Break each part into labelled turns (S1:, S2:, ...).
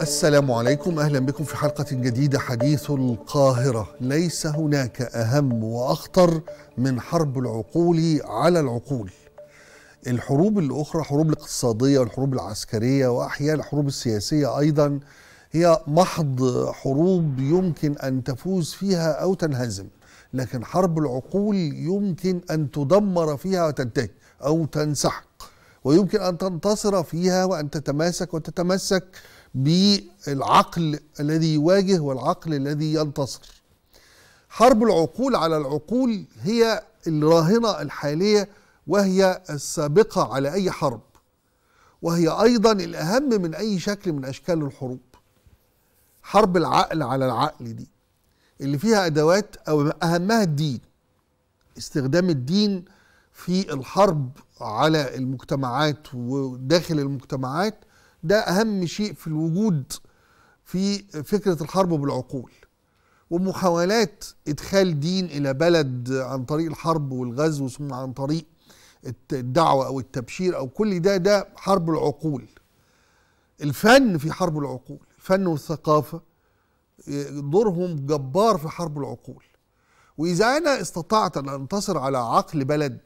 S1: السلام عليكم اهلا بكم في حلقه جديده حديث القاهره ليس هناك اهم واخطر من حرب العقول على العقول الحروب الاخرى حروب الاقتصاديه والحروب العسكريه واحيانا الحروب السياسيه ايضا هي محض حروب يمكن ان تفوز فيها او تنهزم لكن حرب العقول يمكن ان تدمر فيها وتنتهي او تنسحق ويمكن ان تنتصر فيها وان تتماسك وتتمسك بالعقل الذي يواجه والعقل الذي ينتصر حرب العقول على العقول هي الراهنة الحالية وهي السابقة على أي حرب وهي أيضا الأهم من أي شكل من أشكال الحروب حرب العقل على العقل دي اللي فيها أدوات أو أهمها الدين استخدام الدين في الحرب على المجتمعات وداخل المجتمعات ده اهم شيء في الوجود في فكره الحرب بالعقول ومحاولات ادخال دين الى بلد عن طريق الحرب والغزو ثم عن طريق الدعوه او التبشير او كل ده ده حرب العقول الفن في حرب العقول الفن والثقافه آه، دورهم جبار في حرب العقول واذا انا استطعت ان انتصر على عقل بلد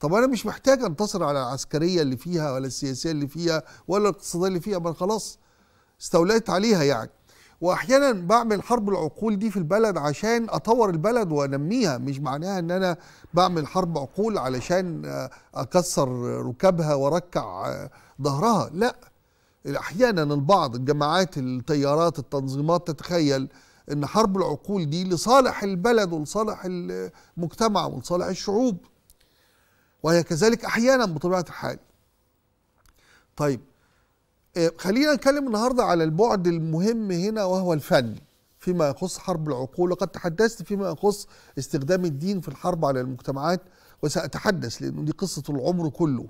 S1: طب انا مش محتاج انتصر على العسكريه اللي فيها ولا السياسيه اللي فيها ولا الاقتصاديه اللي فيها ما خلاص استوليت عليها يعني واحيانا بعمل حرب العقول دي في البلد عشان اطور البلد وانميها مش معناها ان انا بعمل حرب عقول علشان اكسر ركابها واركع ظهرها لا احيانا البعض الجماعات التيارات التنظيمات تتخيل ان حرب العقول دي لصالح البلد ولصالح المجتمع ولصالح الشعوب وهي كذلك أحيانا بطبيعة الحال طيب آه، خلينا نتكلم النهاردة على البعد المهم هنا وهو الفن فيما يخص حرب العقول وقد تحدثت فيما يخص استخدام الدين في الحرب على المجتمعات وسأتحدث لأنه دي قصة العمر كله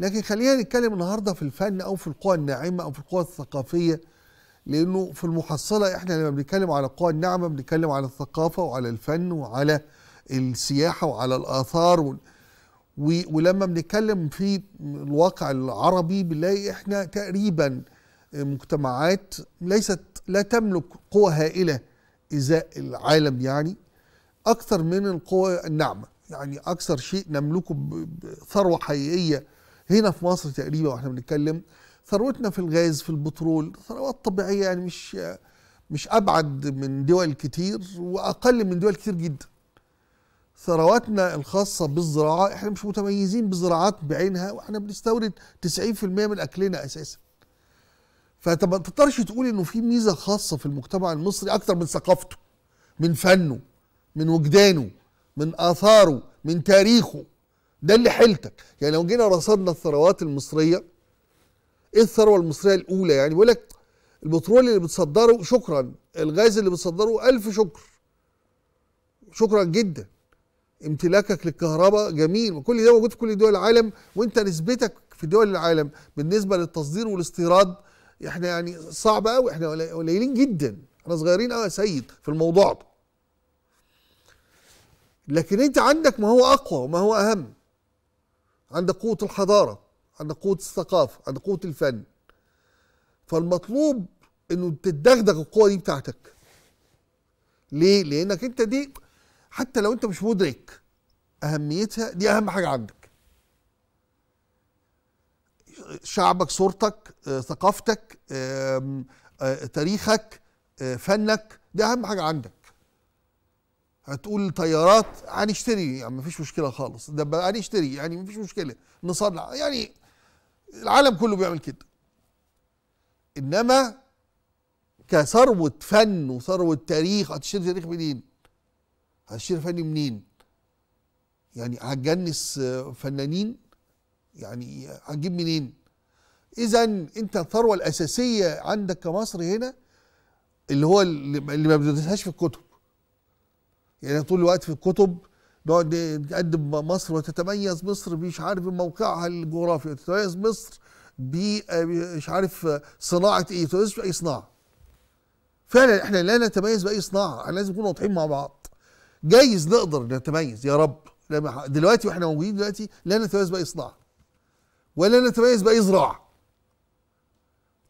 S1: لكن خلينا نتكلم النهاردة في الفن أو في القوى الناعمة أو في القوى الثقافية لأنه في المحصلة إحنا لما بنتكلم على القوى الناعمة بنتكلم على الثقافة وعلى الفن وعلى السياحة وعلى الآثار ولما بنتكلم في الواقع العربي بنلاقي احنا تقريبا مجتمعات ليست لا تملك قوة هائلة إزاء العالم يعني أكثر من القوة الناعمة يعني أكثر شيء نملكه ثروة حقيقية هنا في مصر تقريبا واحنا بنتكلم ثروتنا في الغاز في البترول ثروات طبيعية يعني مش مش أبعد من دول كتير وأقل من دول كتير جدا ثرواتنا الخاصة بالزراعة احنا مش متميزين بزراعات بعينها واحنا بنستورد 90% من أكلنا أساسا فما تضطرش تقول انه في ميزة خاصة في المجتمع المصري أكتر من ثقافته من فنه من وجدانه من آثاره من تاريخه ده اللي حيلتك يعني لو جينا رصدنا الثروات المصرية ايه الثروة المصرية الأولى يعني بيقول لك البترول اللي بتصدره شكرا الغاز اللي بتصدره ألف شكر شكرا جدا امتلاكك للكهرباء جميل وكل ده موجود في كل دول العالم وانت نسبتك في دول العالم بالنسبه للتصدير والاستيراد احنا يعني صعب قوي احنا قليلين جدا احنا صغيرين قوي يا سيد في الموضوع ده لكن انت عندك ما هو اقوى وما هو اهم عندك قوه الحضاره عندك قوه الثقافه عندك قوه الفن فالمطلوب انه تدغدغ القوه دي بتاعتك ليه لانك انت دي حتى لو انت مش مدرك اهميتها دي اهم حاجه عندك شعبك صورتك آه، ثقافتك آه، تاريخك آه، فنك دي اهم حاجه عندك هتقول طيارات هنشتري يعني مفيش مشكله خالص ده هنشتري يعني مفيش مشكله نصنع يعني العالم كله بيعمل كده انما كثروه فن وثروه تاريخ هتشتري تاريخ منين؟ هتشتري فني منين يعني هتجنس آه، فنانين يعني هتجيب منين اذا انت الثروه الاساسيه عندك كمصر هنا اللي هو اللي ما بندرسهاش في الكتب يعني طول الوقت في الكتب نقعد نقدم مصر وتتميز مصر مش عارف موقعها الجغرافي وتتميز مصر آه، مش عارف آه، صناعه ايه تتميز باي صناعه فعلا احنا لا نتميز باي صناعه احنا لازم نكون واضحين مع بعض جايز نقدر نتميز يا رب دلوقتي واحنا موجودين دلوقتي لا نتميز باي صناعه ولا نتميز باي زراعه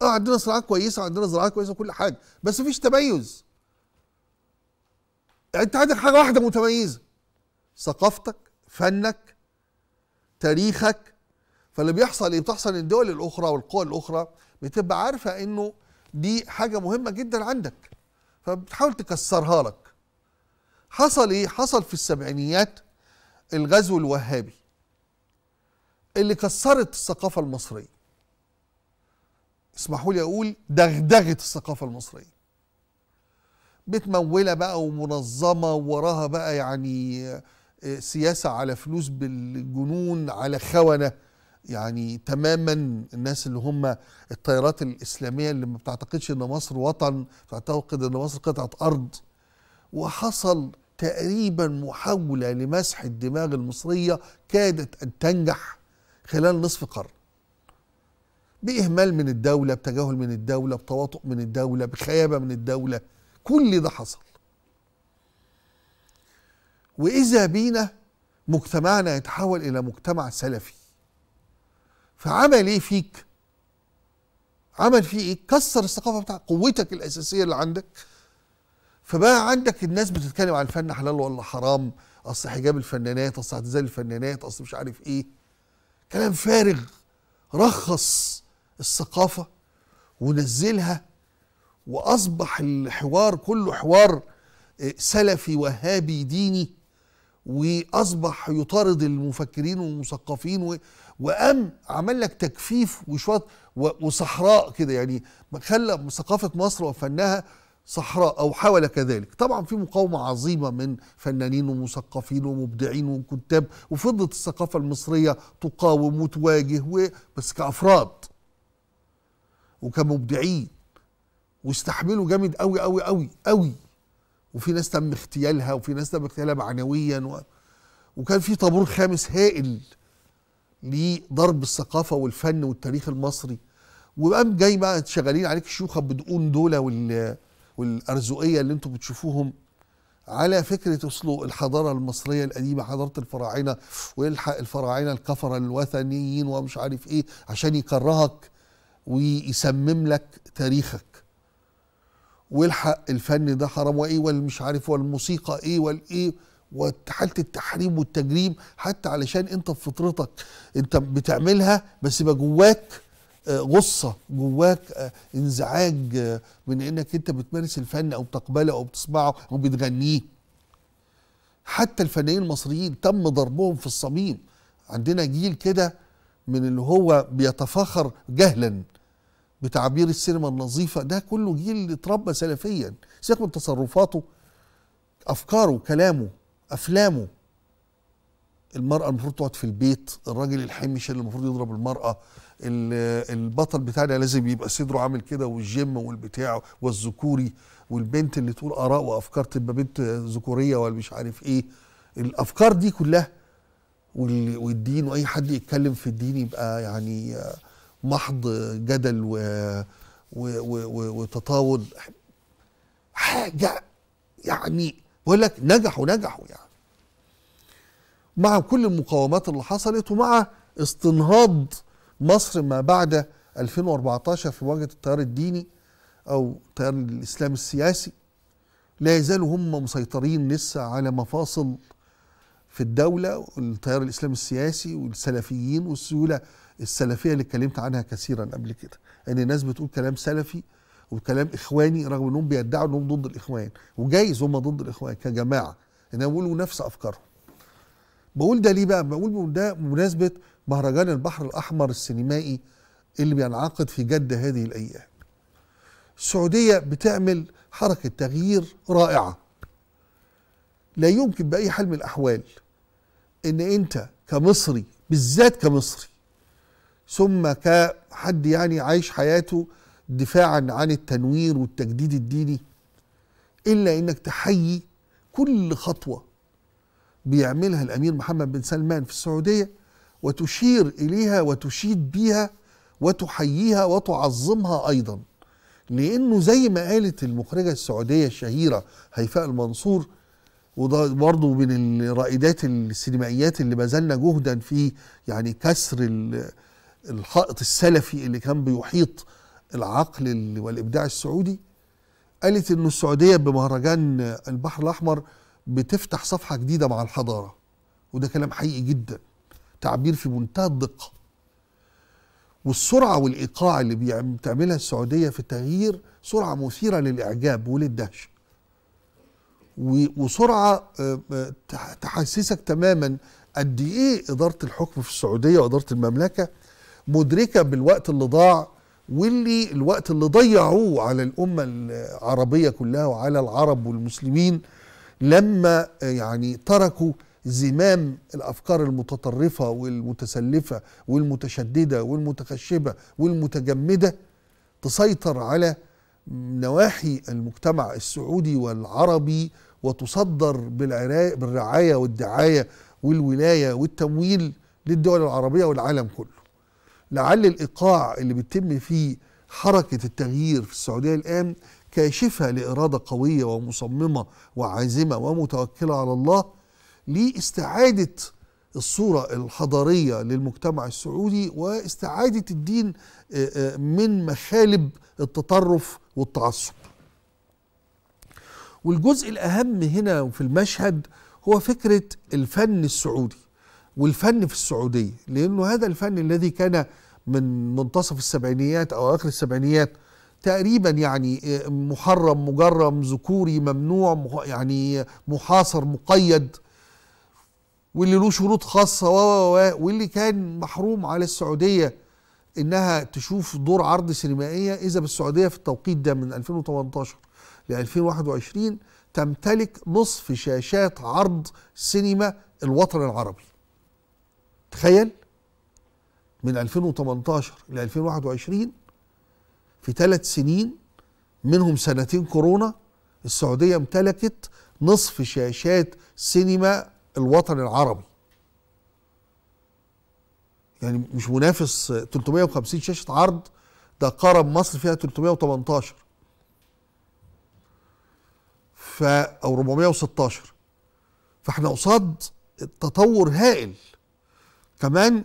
S1: اه عندنا صناعه كويسه عندنا زراعه كويسه وكل حاجه بس مفيش تميز انت عندك حاجه واحده متميزه ثقافتك فنك تاريخك فاللي بيحصل ايه بتحصل الدول الاخرى والقوى الاخرى بتبقى عارفه انه دي حاجه مهمه جدا عندك فبتحاول تكسرها لك حصل ايه حصل في السبعينيات الغزو الوهابي اللي كسرت الثقافه المصريه اسمحوا لي اقول دغدغت الثقافه المصريه متموله بقى ومنظمه وراها بقى يعني آه، سياسه على فلوس بالجنون على خونه يعني تماما الناس اللي هم التيارات الاسلاميه اللي ما بتعتقدش ان مصر وطن بتعتقد ان مصر قطعه ارض وحصل تقريبا محاولة لمسح الدماغ المصرية كادت أن تنجح خلال نصف قرن بإهمال من الدولة بتجاهل من الدولة بتواطؤ من الدولة بخيابة من الدولة كل ده حصل وإذا بينا مجتمعنا يتحول إلى مجتمع سلفي فعمل إيه فيك؟ عمل فيه إيه؟ كسر الثقافة بتاعتك قوتك الأساسية اللي عندك فبقى عندك الناس بتتكلم عن الفن حلال ولا حرام اصل حجاب الفنانات اصل اعتزال الفنانات اصل مش عارف ايه كلام فارغ رخص الثقافه ونزلها واصبح الحوار كله حوار آه، سلفي وهابي ديني واصبح يطارد المفكرين والمثقفين وقام عمل لك تجفيف وشوط وصحراء كده يعني خلى ثقافه مصر وفنها صحراء أو حاول كذلك طبعا في مقاومة عظيمة من فنانين ومثقفين ومبدعين وكتاب وفضلت الثقافة المصرية تقاوم وتواجه و... بس كأفراد وكمبدعين واستحملوا جامد قوي قوي قوي قوي وفي ناس تم اغتيالها وفي ناس تم اغتيالها معنويا و... وكان في طابور خامس هائل لضرب الثقافة والفن والتاريخ المصري وقام جاي بقى شغالين عليك الشيوخة بدقون دوله وال والارزوقيه اللي انتم بتشوفوهم على فكره اسلوب الحضاره المصريه القديمه حضاره الفراعنه ويلحق الفراعنه الكفره الوثنيين ومش عارف ايه عشان يكرهك ويسمم لك تاريخك ويلحق الفن ده حرام وايه والمش عارف والموسيقى ايه والايه وحاله التحريم والتجريم حتى علشان انت في فطرتك انت بتعملها بس يبقى جواك آه، غصه جواك آه، انزعاج آه، من انك انت بتمارس الفن او بتقبله او بتسمعه او بتغنيه حتى الفنانين المصريين تم ضربهم في الصميم عندنا جيل كده من اللي هو بيتفاخر جهلا بتعبير السينما النظيفه ده كله جيل اتربى سلفيا سيبك من تصرفاته افكاره كلامه افلامه المرأة المفروض تقعد في البيت الراجل الحمش اللي المفروض يضرب المرأة البطل بتاعنا لازم يبقى صدره عامل كده والجيم والبتاع والذكوري والبنت اللي تقول اراء وافكار تبقى بنت ذكوريه ولا مش عارف ايه الافكار دي كلها والدين واي حد يتكلم في الدين يبقى يعني محض جدل و وتطاول حاجه يعني بقول لك نجحوا نجحوا يعني مع كل المقاومات اللي حصلت ومع استنهاض مصر ما بعد 2014 في مواجهة التيار الديني أو تيار الإسلام السياسي لا يزالوا هم مسيطرين لسه على مفاصل في الدولة التيار الاسلام السياسي والسلفيين والسيولة السلفية اللي اتكلمت عنها كثيرا قبل كده أن يعني الناس بتقول كلام سلفي وكلام إخواني رغم أنهم بيدعوا أنهم ضد الإخوان وجايز هم ضد الإخوان كجماعة إنهم بيقولوا نفس أفكارهم بقول ده ليه بقى؟ بقول ده بمناسبة مهرجان البحر الأحمر السينمائي اللي بينعقد في جدة هذه الأيام السعودية بتعمل حركة تغيير رائعة لا يمكن بأي حال من الأحوال إن أنت كمصري بالذات كمصري ثم كحد يعني عايش حياته دفاعا عن التنوير والتجديد الديني إلا إنك تحيي كل خطوة بيعملها الأمير محمد بن سلمان في السعودية وتشير اليها وتشيد بيها وتحييها وتعظمها ايضا لانه زي ما قالت المخرجه السعوديه الشهيره هيفاء المنصور وده برضه من الرائدات السينمائيات اللي بذلنا جهدا في يعني كسر الحائط السلفي اللي كان بيحيط العقل والابداع السعودي قالت انه السعوديه بمهرجان البحر الاحمر بتفتح صفحه جديده مع الحضاره وده كلام حقيقي جدا تعبير في منتهى الدقه والسرعه والايقاع اللي بتعملها السعوديه في التغيير سرعه مثيره للاعجاب وللدهشه وسرعه آه، آه، تحسسك تماما قد ايه اداره الحكم في السعوديه واداره المملكه مدركه بالوقت اللي ضاع واللي الوقت اللي ضيعوه على الامه العربيه كلها وعلى العرب والمسلمين لما آه، يعني تركوا زمام الافكار المتطرفه والمتسلفه والمتشدده والمتخشبه والمتجمده تسيطر على نواحي المجتمع السعودي والعربي وتصدر بالرعايه والدعايه والولايه والتمويل للدول العربيه والعالم كله. لعل الايقاع اللي بيتم فيه حركه التغيير في السعوديه الان كاشفه لاراده قويه ومصممه وعازمه ومتوكله على الله لاستعادة الصورة الحضارية للمجتمع السعودي واستعادة الدين آه، آه، من مخالب التطرف والتعصب والجزء الأهم هنا في المشهد هو فكرة الفن السعودي والفن في السعودية لأنه هذا الفن الذي كان من منتصف السبعينيات أو آخر السبعينيات تقريبا يعني آه، محرم مجرم ذكوري ممنوع يعني محاصر مقيد واللي له شروط خاصة و واللي كان محروم على السعودية إنها تشوف دور عرض سينمائية إذا بالسعودية في التوقيت ده من 2018 ل 2021 تمتلك نصف شاشات عرض سينما الوطن العربي تخيل من 2018 ل 2021 في ثلاث سنين منهم سنتين كورونا السعودية امتلكت نصف شاشات سينما الوطن العربي يعني مش منافس 350 شاشة عرض ده قارب مصر فيها 318 ف او 416 فاحنا قصاد تطور هائل كمان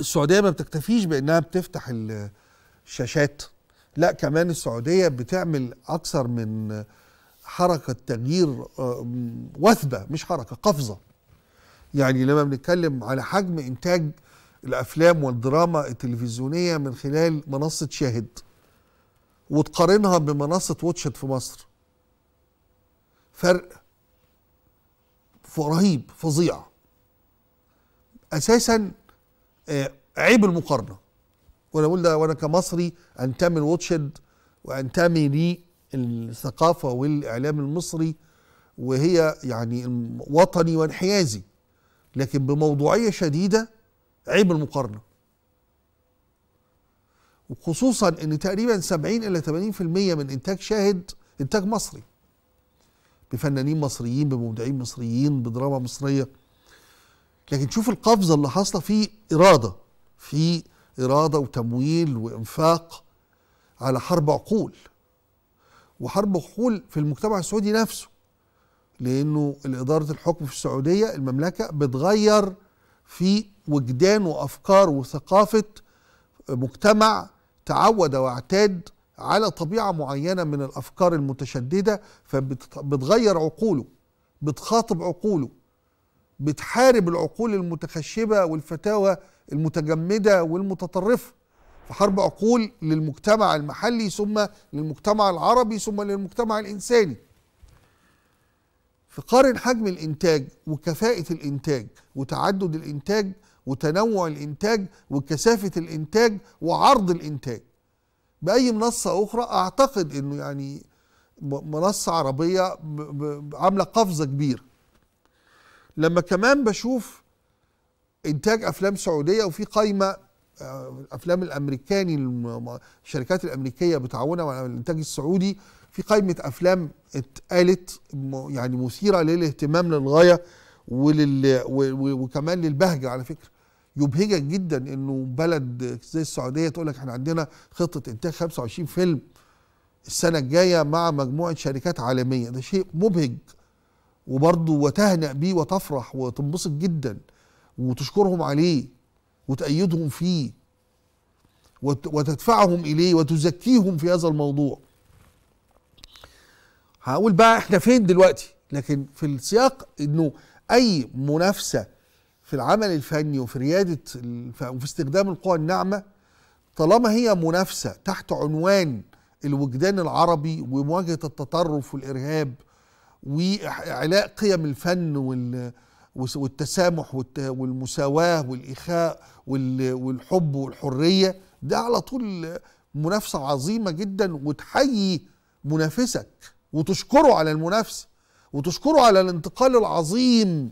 S1: السعوديه ما بتكتفيش بانها بتفتح الشاشات لا كمان السعوديه بتعمل اكثر من حركة تغيير آه، وثبة مش حركة قفزة يعني لما بنتكلم على حجم إنتاج الأفلام والدراما التلفزيونية من خلال منصة شاهد وتقارنها بمنصة واتشت في مصر فرق رهيب فظيع أساسا آه، عيب المقارنة وانا بقول ده وانا كمصري انتمي لواتشد وانتمي لي الثقافه والاعلام المصري وهي يعني وطني وانحيازي لكن بموضوعيه شديده عيب المقارنه وخصوصا ان تقريبا 70 الى 80% من انتاج شاهد انتاج مصري بفنانين مصريين بمبدعين مصريين بدراما مصريه لكن شوف القفزه اللي حاصله في اراده في اراده وتمويل وانفاق على حرب عقول وحرب خول في المجتمع السعودي نفسه لانه الإدارة الحكم في السعوديه المملكه بتغير في وجدان وافكار وثقافه مجتمع تعود واعتاد على طبيعه معينه من الافكار المتشدده فبتغير عقوله بتخاطب عقوله بتحارب العقول المتخشبه والفتاوى المتجمده والمتطرفه حرب عقول للمجتمع المحلي ثم للمجتمع العربي ثم للمجتمع الإنساني فقارن حجم الإنتاج وكفاءة الإنتاج وتعدد الإنتاج وتنوع الإنتاج وكثافة الإنتاج وعرض الإنتاج بأي منصة أخرى أعتقد أنه يعني منصة عربية عاملة قفزة كبيرة لما كمان بشوف إنتاج أفلام سعودية وفي قايمة افلام الامريكاني الشركات الامريكيه بتعاونها مع الانتاج السعودي في قائمه افلام اتقالت يعني مثيره للاهتمام للغايه ولل وكمان للبهجه على فكره يبهجك جدا انه بلد زي السعوديه تقول لك احنا عندنا خطه انتاج 25 فيلم السنه الجايه مع مجموعه شركات عالميه ده شيء مبهج وبرضه وتهنأ بيه وتفرح وتنبسط جدا وتشكرهم عليه وتأيدهم فيه وتدفعهم إليه وتزكيهم في هذا الموضوع هقول بقى احنا فين دلوقتي لكن في السياق انه اي منافسه في العمل الفني وفي رياده وفي استخدام القوى الناعمه طالما هي منافسه تحت عنوان الوجدان العربي ومواجهه التطرف والارهاب وإعلاء قيم الفن وال والتسامح والمساواة والإخاء والحب والحرية ده على طول منافسة عظيمة جدا وتحيي منافسك وتشكره على المنافسة وتشكره على الانتقال العظيم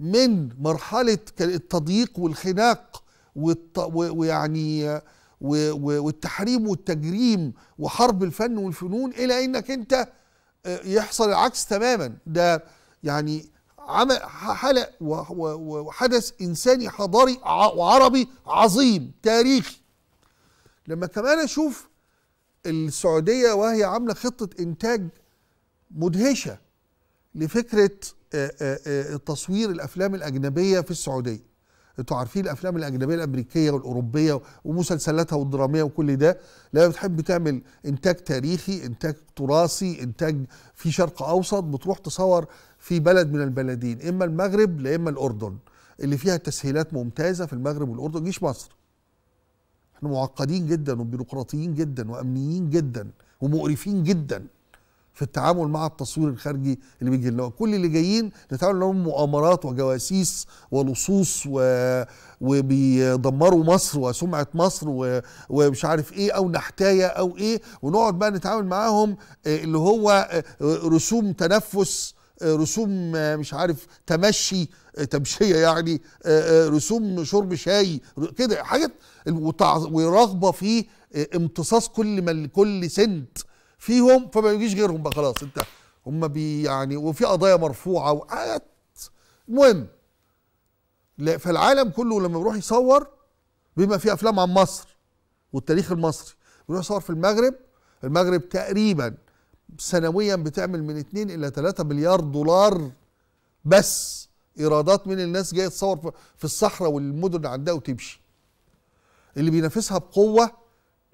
S1: من مرحلة التضييق والخناق ويعني والتحريم والتجريم وحرب الفن والفنون إلى إنك أنت آه، يحصل العكس تماما ده يعني عمل حلق وحدث انساني حضاري وعربي عظيم تاريخي لما كمان اشوف السعوديه وهي عامله خطه انتاج مدهشه لفكره تصوير الافلام الاجنبيه في السعوديه انتوا عارفين الافلام الاجنبيه الامريكيه والاوروبيه ومسلسلاتها والدراميه وكل ده لما بتحب تعمل انتاج تاريخي انتاج تراثي انتاج في شرق اوسط بتروح تصور في بلد من البلدين اما المغرب لا اما الاردن اللي فيها تسهيلات ممتازه في المغرب والاردن جيش مصر احنا معقدين جدا وبيروقراطيين جدا وامنيين جدا ومقرفين جدا في التعامل مع التصوير الخارجي اللي بيجي لنا كل اللي جايين نتعامل لهم مؤامرات وجواسيس ولصوص و... وبيدمروا مصر وسمعه مصر و... ومش عارف ايه او نحتايه او ايه ونقعد بقى نتعامل معاهم آه، اللي هو آه، رسوم تنفس آه، رسوم آه، مش عارف تمشي آه، تمشيه يعني رسوم شرب شاي كده حاجات ورغبه في امتصاص كل من كل سنت فيهم فما يجيش غيرهم بقى خلاص انت هم بي يعني وفي قضايا مرفوعه وحاجات المهم فالعالم كله لما بيروح يصور بما في افلام عن مصر والتاريخ المصري بيروح يصور في المغرب المغرب تقريبا سنويا بتعمل من 2 الى 3 مليار دولار بس ايرادات من الناس جايه تصور في الصحراء والمدن عندها وتمشي اللي بينافسها بقوه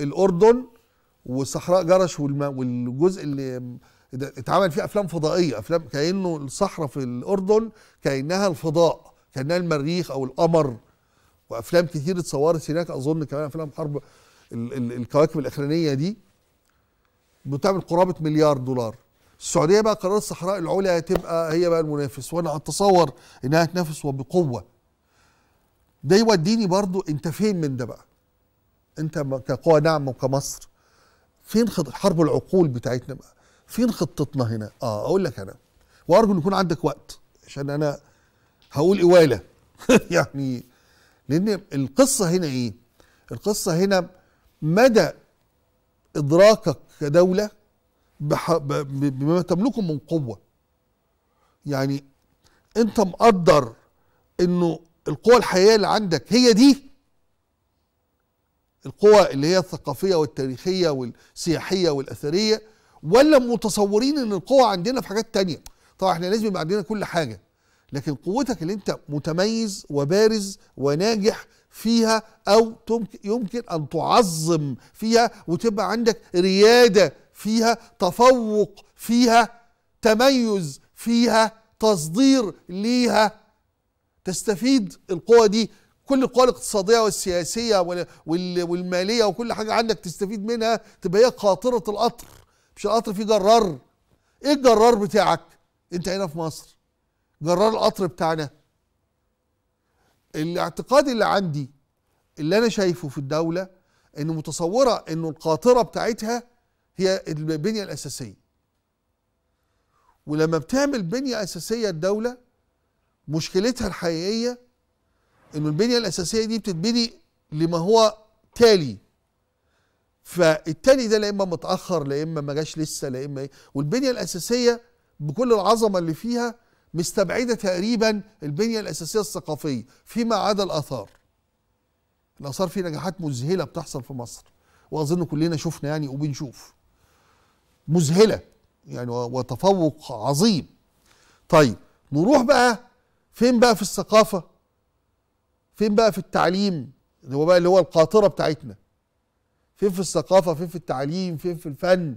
S1: الاردن وصحراء جرش والجزء اللي اتعمل فيه افلام فضائيه افلام كانه الصحراء في الاردن كانها الفضاء كانها المريخ او القمر وافلام كتير اتصورت هناك اظن كمان افلام حرب الكواكب الاخرانيه دي بتعمل قرابه مليار دولار السعوديه بقى قرار الصحراء العليا هتبقى هي بقى المنافس وانا اتصور انها تنافس وبقوه ده يوديني برضو انت فين من ده بقى انت كقوه ناعمه وكمصر فين خط... حرب العقول بتاعتنا بقى فين خطتنا هنا اه اقول لك انا وارجو ان يكون عندك وقت عشان انا هقول اواله يعني لان القصه هنا ايه القصه هنا مدى ادراكك كدوله بما تملكه من قوه يعني انت مقدر انه القوه الحقيقيه اللي عندك هي دي القوى اللي هي الثقافيه والتاريخيه والسياحيه والاثريه ولا متصورين ان القوى عندنا في حاجات تانية طبعا احنا لازم يبقى عندنا كل حاجه لكن قوتك اللي انت متميز وبارز وناجح فيها او يمكن ان تعظم فيها وتبقى عندك رياده فيها تفوق فيها تميز فيها تصدير ليها تستفيد القوى دي كل القوى الاقتصاديه والسياسيه والماليه وكل حاجه عندك تستفيد منها تبقى هي قاطره القطر مش القطر فيه جرار ايه الجرار بتاعك انت هنا في مصر جرار القطر بتاعنا الاعتقاد اللي عندي اللي انا شايفه في الدوله ان متصوره ان القاطره بتاعتها هي البنيه الاساسيه ولما بتعمل بنيه اساسيه الدوله مشكلتها الحقيقيه انه البنيه الاساسيه دي بتتبني لما هو تالي فالتالي ده لا اما متاخر لا اما ما جاش لسه لا اما ايه والبنيه الاساسيه بكل العظمه اللي فيها مستبعده تقريبا البنيه الاساسيه الثقافيه فيما عدا الاثار. الاثار في نجاحات مذهله بتحصل في مصر واظن كلنا شفنا يعني وبنشوف. مذهله يعني وتفوق عظيم. طيب نروح بقى فين بقى في الثقافه؟ فين بقى في التعليم؟ اللي هو بقى اللي هو القاطره بتاعتنا. فين في الثقافه؟ فين في التعليم؟ فين في الفن؟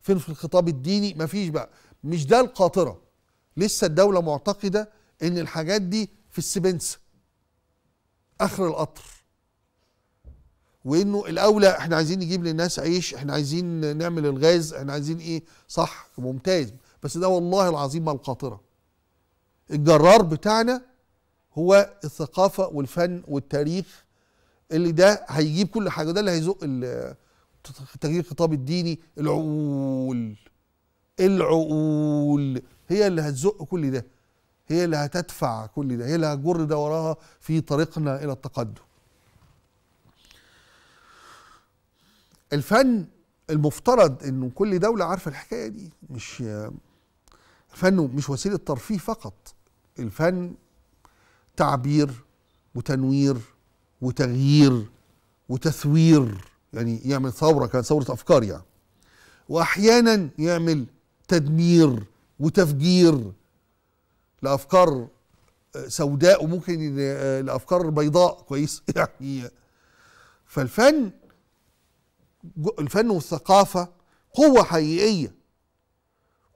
S1: فين في الخطاب الديني؟ مفيش بقى مش ده القاطره لسه الدوله معتقده ان الحاجات دي في السبنس اخر القطر وانه الاولى احنا عايزين نجيب للناس عيش احنا عايزين نعمل الغاز احنا عايزين ايه صح ممتاز بس ده والله العظيم ما القاطره الجرار بتاعنا هو الثقافه والفن والتاريخ اللي ده هيجيب كل حاجه ده اللي هيزق تغيير الخطاب الديني العقول العقول هي اللي هتزق كل ده هي اللي هتدفع كل ده هي اللي هتجر ده وراها في طريقنا الى التقدم الفن المفترض انه كل دوله عارفه الحكايه دي مش الفن مش وسيله ترفيه فقط الفن تعبير وتنوير وتغيير وتثوير يعني يعمل ثوره كان ثوره افكار يعني واحيانا يعمل تدمير وتفجير لافكار آه، سوداء وممكن آه، لافكار بيضاء كويس يعني فالفن الفن والثقافه قوه حقيقيه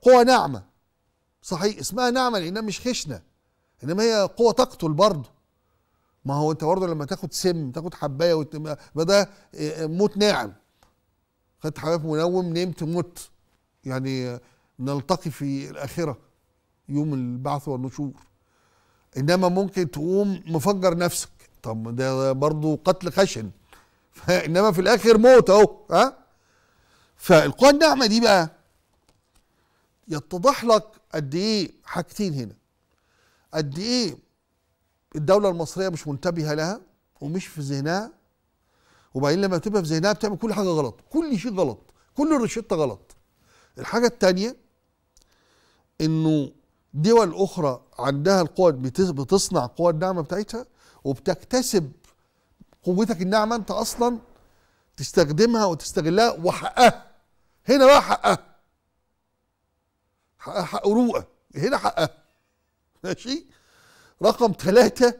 S1: قوه ناعمه صحيح اسمها ناعمه لانها مش خشنه انما هي قوه تقتل برضه ما هو انت برضه لما تاخد سم تاخد حبايه يبقى ده آه، موت ناعم خدت حبايه منوم نمت موت يعني نلتقي في الآخرة يوم البعث والنشور إنما ممكن تقوم مفجر نفسك طب ده برضه قتل خشن إنما في الآخر موت أهو ها فالقوة الناعمة دي بقى يتضح لك قد إيه حاجتين هنا قد إيه الدولة المصرية مش منتبهة لها ومش في ذهنها وبعدين لما بتبقى في ذهنها بتعمل كل حاجة غلط كل شيء غلط كل الروشتة غلط الحاجة التانية انه دول اخرى عندها القوى بتصنع قوة الناعمه بتاعتها وبتكتسب قوتك الناعمه انت اصلا تستخدمها وتستغلها وحقها هنا بقى حقها حقها حق روقه هنا حقها ماشي رقم ثلاثة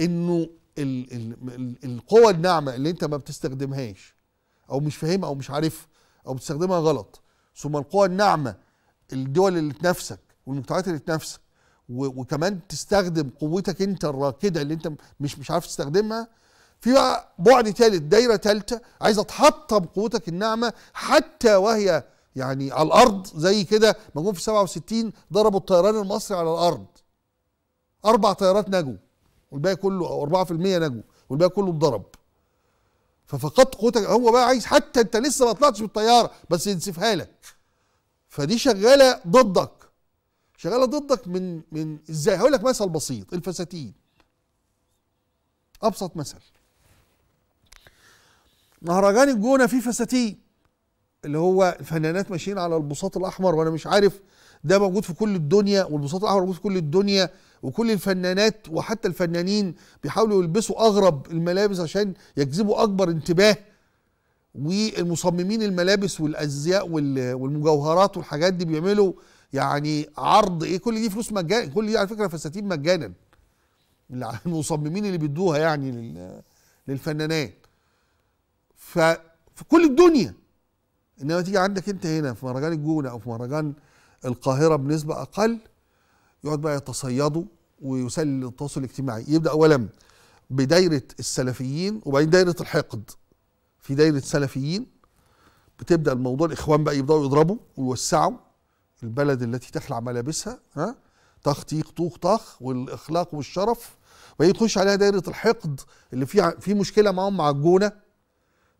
S1: انه ال ال ال القوة الناعمة اللي انت ما بتستخدمهاش او مش فاهمها او مش عارفها او بتستخدمها غلط ثم القوة الناعمة الدول اللي تنافسك والمجتمعات اللي تنافسك وكمان تستخدم قوتك انت الراكده اللي انت مش مش عارف تستخدمها في بقى بعد ثالث دايره ثالثه عايز اتحطم قوتك الناعمه حتى وهي يعني على الارض زي كده موجود في 67 ضربوا الطيران المصري على الارض اربع طيارات نجوا والباقي كله او 4% نجوا والباقي كله اتضرب ففقدت قوتك هو بقى عايز حتى انت لسه ما طلعتش بالطياره بس ينسفها لك فدي شغاله ضدك شغاله ضدك من من ازاي هقول لك مثل بسيط الفساتين ابسط مثل مهرجان الجونه فيه فساتين اللي هو الفنانات ماشيين على البساط الاحمر وانا مش عارف ده موجود في كل الدنيا والبساط الاحمر موجود في كل الدنيا وكل الفنانات وحتى الفنانين بيحاولوا يلبسوا اغرب الملابس عشان يجذبوا اكبر انتباه والمصممين الملابس والازياء والمجوهرات والحاجات دي بيعملوا يعني عرض ايه كل دي فلوس مجانا كل دي على فكره فساتين مجانا المصممين اللي بيدوها يعني للفنانات ففي كل الدنيا انما تيجي عندك انت هنا في مهرجان الجونه او في مهرجان القاهره بنسبه اقل يقعد بقى يتصيدوا ويسلل التواصل الاجتماعي يبدا اولا بدايره السلفيين وبعدين دايره الحقد في دايره سلفيين بتبدا الموضوع الاخوان بقى يبداوا يضربوا ويوسعوا البلد التي تخلع ملابسها ها طخ تيخ طوخ طخ والاخلاق والشرف ويخش تخش عليها دايره الحقد اللي في في مشكله معاهم مع الجونه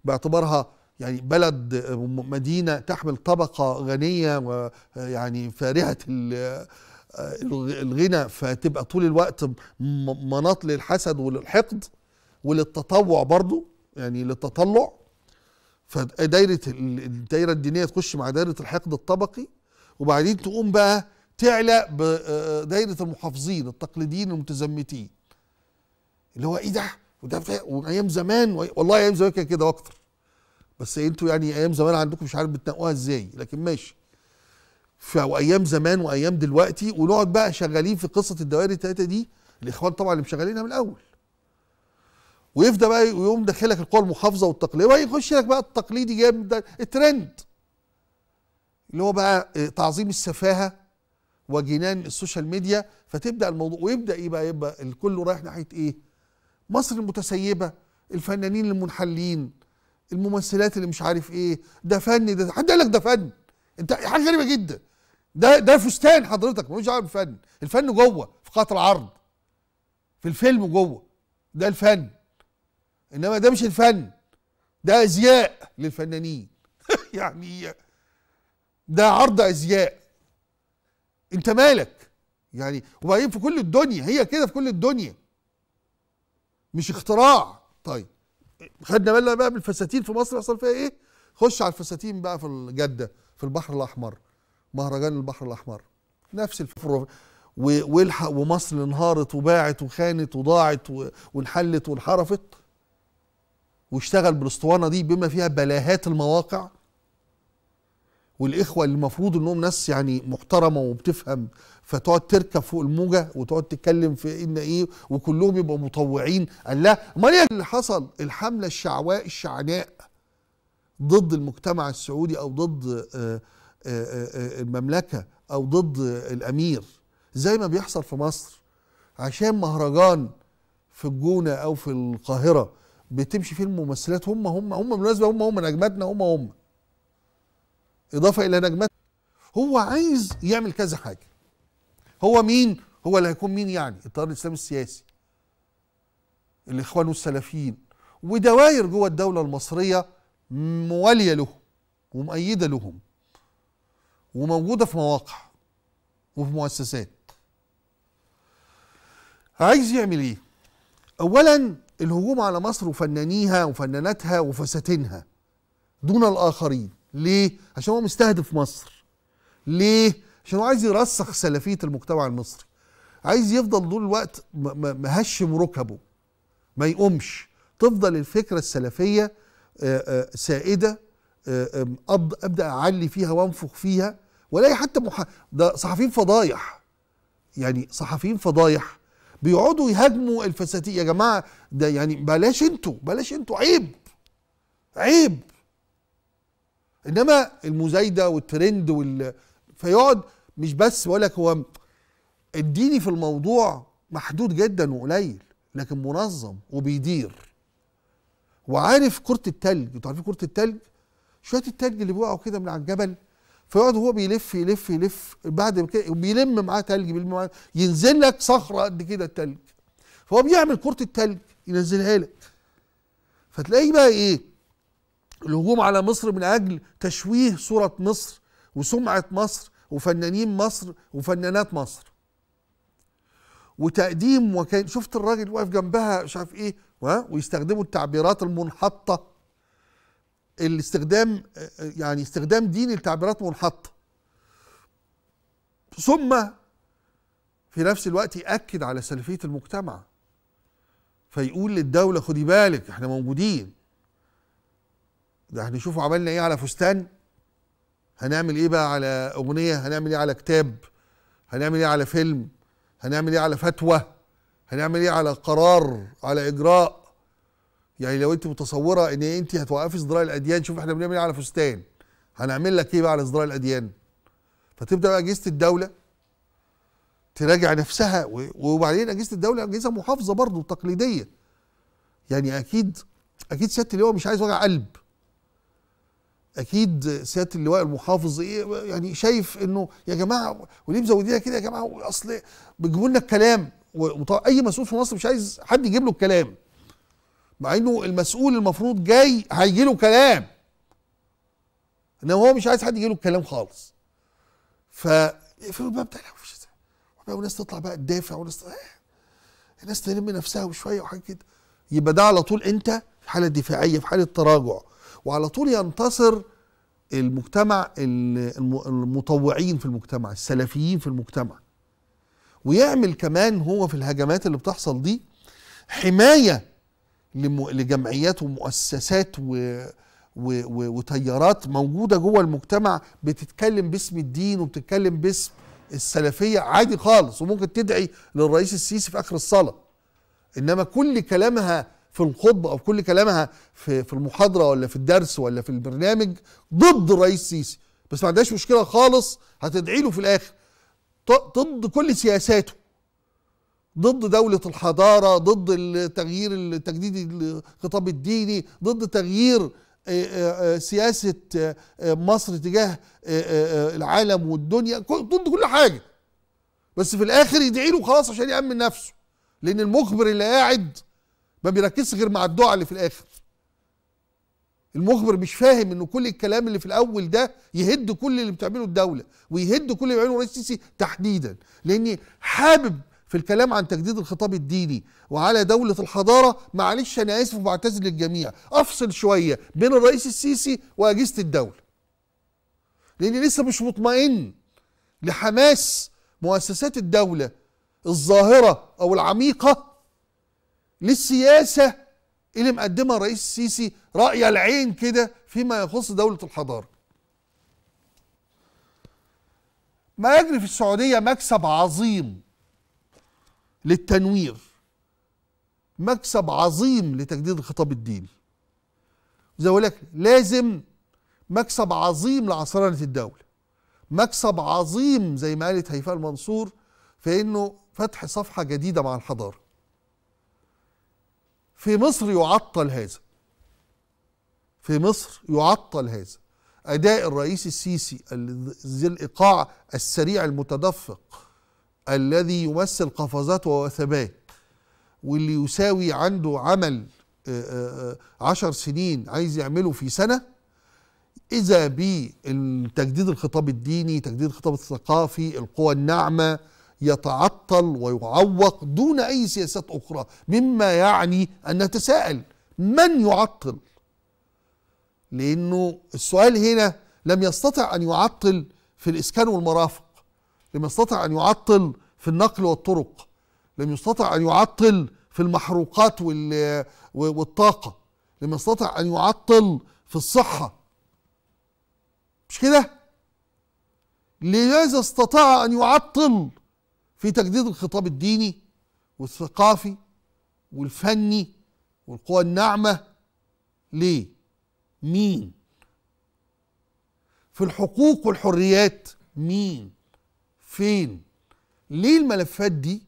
S1: باعتبارها يعني بلد مدينه تحمل طبقه غنيه ويعني فارهه الغنى فتبقى طول الوقت مناط للحسد وللحقد وللتطوع برضه يعني للتطلع فدايره الدايره الدينيه تخش مع دايره الحقد الطبقي وبعدين تقوم بقى تعلى بدايره آه، آه، المحافظين التقليديين المتزمتين اللي هو ايه ده وده وايام زمان والله ايام زمان كان كده اكتر بس انتوا يعني ايام زمان عندكم مش عارف بتنقوها ازاي لكن ماشي وايام زمان وايام دلوقتي ونقعد بقى شغالين في قصه الدوائر الثلاثه دي الاخوان طبعا اللي مشغلينها من الاول ويفضل بقى يقوم داخلك القوى المحافظه والتقليديه ويخش لك بقى التقليدي جامد الترند اللي هو بقى آه، تعظيم السفاهه وجنان السوشيال ميديا فتبدا الموضوع ويبدا ايه بقى يبقى الكل رايح ناحيه ايه؟ مصر المتسيبه الفنانين المنحلين الممثلات اللي مش عارف ايه ده فن ده حد قال لك ده فن انت حاجه غريبه جدا ده ده فستان حضرتك ملوش عارف بالفن الفن جوه في قاعه العرض في الفيلم جوه ده الفن انما ده مش الفن ده ازياء للفنانين يعني إيه؟ ده عرض ازياء انت مالك يعني وبعدين في كل الدنيا هي كده في كل الدنيا مش اختراع طيب خدنا بالنا بقى بالفساتين في مصر حصل فيها ايه خش على الفساتين بقى في الجده في البحر الاحمر مهرجان البحر الاحمر نفس الفكره والحق ومصر انهارت وباعت وخانت وضاعت وانحلت وانحرفت واشتغل بالاسطوانه دي بما فيها بلاهات المواقع والاخوه اللي المفروض انهم ناس يعني محترمه وبتفهم فتقعد تركب فوق الموجه وتقعد تتكلم في ان ايه وكلهم يبقوا مطوعين قال لا امال ايه اللي حصل الحمله الشعواء الشعناء ضد المجتمع السعودي او ضد آه، آه، آه، المملكه او ضد الامير زي ما بيحصل في مصر عشان مهرجان في الجونه او في القاهره بتمشي فيه الممثلات هم هم هم بالمناسبه هم هم نجماتنا هم هم اضافه الى نجمات هو عايز يعمل كذا حاجه هو مين هو اللي هيكون مين يعني التيار الاسلامي السياسي الاخوان والسلفيين ودوائر جوه الدوله المصريه مواليه له ومؤيده لهم وموجوده في مواقع وفي مؤسسات عايز يعمل ايه اولا الهجوم على مصر وفنانيها وفناناتها وفساتينها دون الآخرين ليه؟ عشان هو مستهدف مصر ليه؟ عشان هو عايز يرسخ سلفية المجتمع المصري عايز يفضل طول الوقت مهشم ركبه ما يقومش تفضل الفكرة السلفية آه، آه، سائدة آه، ابدا اعلي فيها وانفخ فيها ولا حتى ده صحفيين فضايح يعني صحفيين فضايح بيقعدوا يهاجموا الفساتين يا جماعه ده يعني بلاش انتوا بلاش انتوا عيب عيب انما المزايده والترند وال فيقعد مش بس بقول لك هو الديني في الموضوع محدود جدا وقليل لكن منظم وبيدير وعارف كره التلج انتوا عارفين كره التلج شويه التلج اللي بيقعوا كده من على الجبل فيقعد هو بيلف يلف يلف بعد كده وبيلم معاه تلج بيلم معاه ينزل لك صخره قد كده التلج فهو بيعمل كره التلج ينزلها لك فتلاقيه بقى ايه الهجوم على مصر من اجل تشويه صوره مصر وسمعه مصر وفنانين مصر وفنانات مصر وتقديم وكان شفت الراجل واقف جنبها مش عارف ايه ويستخدموا التعبيرات المنحطه الاستخدام يعني استخدام ديني لتعبيرات منحطه ثم في نفس الوقت يأكد على سلفية المجتمع فيقول للدولة خدي بالك احنا موجودين ده هنشوفوا عملنا ايه على فستان هنعمل ايه بقى على اغنية هنعمل ايه على كتاب هنعمل ايه على فيلم هنعمل ايه على فتوى هنعمل ايه على قرار على اجراء يعني لو انت متصوره ان انت هتوقفي ازدراء الاديان شوف احنا بنعمل ايه على فستان هنعمل لك ايه بقى على ازدراء الاديان فتبدا بقى اجهزه الدوله تراجع نفسها وبعدين اجهزه الدوله اجهزه محافظه برضه تقليديه يعني اكيد اكيد سياده اللواء مش عايز وجع قلب اكيد سياده اللواء المحافظ ايه يعني شايف انه يا جماعه وليه مزودينها كده يا جماعه اصل بيجيبوا لنا الكلام اي مسؤول في مصر مش عايز حد يجيب له الكلام مع انه المسؤول المفروض جاي هيجي له كلام انما هو مش عايز حد يجي له الكلام خالص اقفلوا الباب ده لو مش وناس تطلع بقى تدافع وناس آه. الناس تلم نفسها وشويه وحاجه كده يبقى ده على طول انت في حاله دفاعيه في حاله تراجع وعلى طول ينتصر المجتمع المطوعين في المجتمع السلفيين في المجتمع ويعمل كمان هو في الهجمات اللي بتحصل دي حمايه لجمعيات ومؤسسات و و و وتيارات موجوده جوه المجتمع بتتكلم باسم الدين وبتتكلم باسم السلفيه عادي خالص وممكن تدعي للرئيس السيسي في اخر الصلاه انما كل كلامها في الخطبه او كل كلامها في في المحاضره ولا في الدرس ولا في البرنامج ضد الرئيس السيسي بس ما عندهاش مشكله خالص هتدعي له في الاخر ضد كل سياساته ضد دولة الحضارة ضد التغيير التجديد الخطاب الديني ضد تغيير آه، آه، آه، سياسة مصر تجاه العالم والدنيا ضد كل حاجة بس في الآخر يدعي له خلاص عشان يأمن نفسه لأن المخبر اللي قاعد ما بيركزش غير مع الدعاء اللي في الآخر المخبر مش فاهم ان كل الكلام اللي في الاول ده يهد كل اللي بتعمله الدوله ويهد كل اللي بيعمله الرئيس السيسي تحديدا لاني حابب في الكلام عن تجديد الخطاب الديني وعلى دولة الحضارة معلش أنا آسف وبعتذر للجميع أفصل شوية بين الرئيس السيسي وأجهزة الدولة لأني لسه مش مطمئن لحماس مؤسسات الدولة الظاهرة أو العميقة للسياسة اللي مقدمها الرئيس السيسي رأي العين كده فيما يخص دولة الحضارة ما يجري في السعودية مكسب عظيم للتنوير مكسب عظيم لتجديد الخطاب الديني زي لك لازم مكسب عظيم لعصرنة الدولة مكسب عظيم زي ما قالت هيفاء المنصور في انه فتح صفحة جديدة مع الحضارة في مصر يعطل هذا في مصر يعطل هذا أداء الرئيس السيسي ذي الإيقاع السريع المتدفق الذي يمثل قفزات ووثبات واللي يساوي عنده عمل آه، آه، آه، عشر سنين عايز يعمله في سنة إذا بالتجديد الخطاب الديني تجديد الخطاب الثقافي القوى الناعمة يتعطل ويعوق دون أي سياسات أخرى مما يعني أن نتساءل من يعطل لأنه السؤال هنا لم يستطع أن يعطل في الإسكان والمرافق لم يستطع أن يعطل في النقل والطرق لم يستطع أن يعطل في المحروقات والطاقة لم يستطع أن يعطل في الصحة مش كده لماذا استطاع أن يعطل في تجديد الخطاب الديني والثقافي والفني والقوى الناعمة ليه مين في الحقوق والحريات مين فين ليه الملفات دي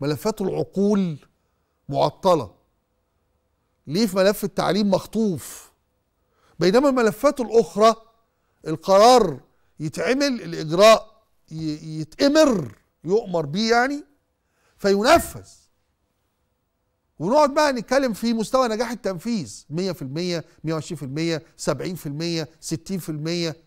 S1: ملفات العقول معطلة ليه في ملف التعليم مخطوف بينما الملفات الأخرى القرار يتعمل الإجراء يتأمر يؤمر بيه يعني فينفذ ونقعد بقى نتكلم في مستوى نجاح التنفيذ 100% 120% 70% 60%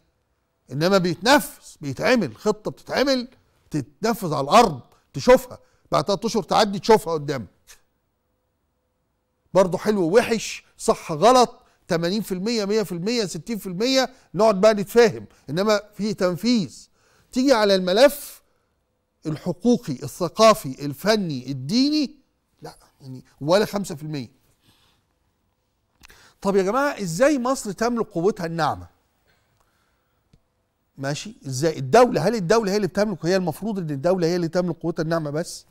S1: انما بيتنفذ بيتعمل خطه بتتعمل تتنفذ على الارض تشوفها بعد ثلاث اشهر تعدي تشوفها قدامك برضه حلو وحش صح غلط 80% 100% 60% نقعد بقى نتفاهم انما في تنفيذ تيجي على الملف الحقوقي الثقافي الفني الديني لا يعني ولا 5% طب يا جماعه ازاي مصر تملك قوتها الناعمه ماشي ازاي الدوله هل الدوله هي اللي بتملك هي المفروض ان الدوله هي اللي تملك قوه الناعمه بس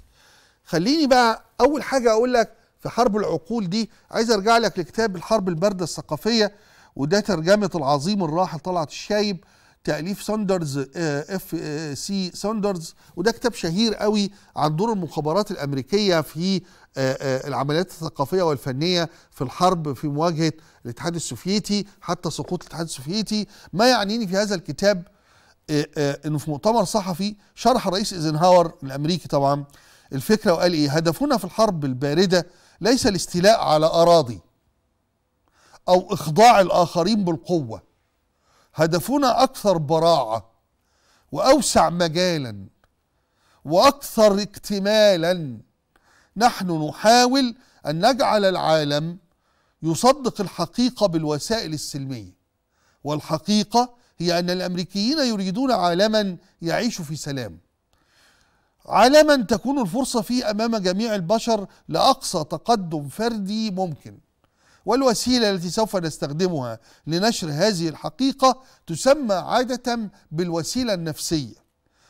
S1: خليني بقى اول حاجه اقول لك في حرب العقول دي عايز ارجع لك لكتاب الحرب البارده الثقافيه وده ترجمه العظيم الراحل طلعت الشايب تاليف ساندرز اف آه، سي آه، ساندرز وده كتاب شهير قوي عن دور المخابرات الامريكيه في آه، العمليات الثقافيه والفنيه في الحرب في مواجهه الاتحاد السوفيتي حتى سقوط الاتحاد السوفيتي ما يعنيني في هذا الكتاب إيه، إيه، انه في مؤتمر صحفي شرح الرئيس ايزنهاور الامريكي طبعا الفكره وقال ايه هدفنا في الحرب البارده ليس الاستيلاء على اراضي او اخضاع الاخرين بالقوه هدفنا اكثر براعه واوسع مجالا واكثر اكتمالا نحن نحاول ان نجعل العالم يصدق الحقيقه بالوسائل السلميه والحقيقه هي أن الأمريكيين يريدون عالما يعيش في سلام عالما تكون الفرصة فيه أمام جميع البشر لأقصى تقدم فردي ممكن والوسيلة التي سوف نستخدمها لنشر هذه الحقيقة تسمى عادة بالوسيلة النفسية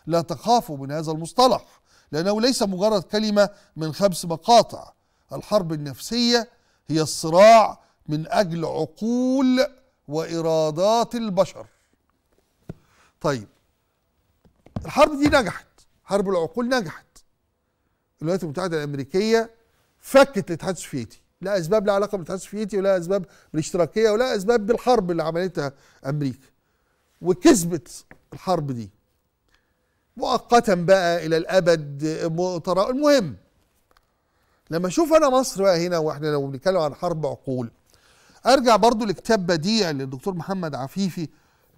S1: لا تخافوا من هذا المصطلح لأنه ليس مجرد كلمة من خمس مقاطع الحرب النفسية هي الصراع من أجل عقول وإرادات البشر طيب الحرب دي نجحت حرب العقول نجحت الولايات المتحده الامريكيه فكت الاتحاد السوفيتي لا اسباب لها علاقه بالاتحاد السوفيتي ولا اسباب بالاشتراكيه ولا اسباب بالحرب اللي عملتها امريكا وكسبت الحرب دي مؤقتا بقى الى الابد مؤترى المهم لما اشوف انا مصر بقى هنا واحنا لو بنتكلم عن حرب عقول ارجع برضو لكتاب بديع للدكتور محمد عفيفي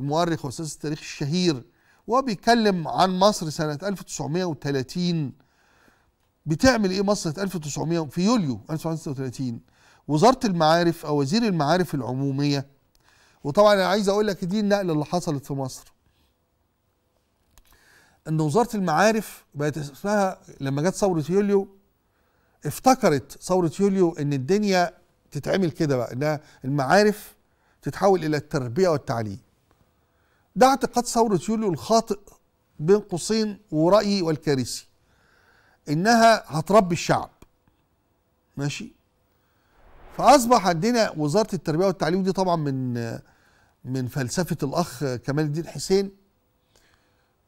S1: المؤرخ واستاذ التاريخ الشهير وهو بيتكلم عن مصر سنه 1930 بتعمل ايه مصر سنه 1900 في يوليو 1936 وزاره المعارف او وزير المعارف العموميه وطبعا انا عايز اقول لك دي النقله اللي حصلت في مصر ان وزاره المعارف بقت اسمها لما جت ثوره يوليو افتكرت ثوره يوليو ان الدنيا تتعمل كده بقى انها المعارف تتحول الى التربيه والتعليم ده اعتقاد ثورة يوليو الخاطئ بين قوسين ورأيي والكارثي إنها هتربي الشعب ماشي فأصبح عندنا وزارة التربية والتعليم دي طبعا من من فلسفة الأخ كمال الدين حسين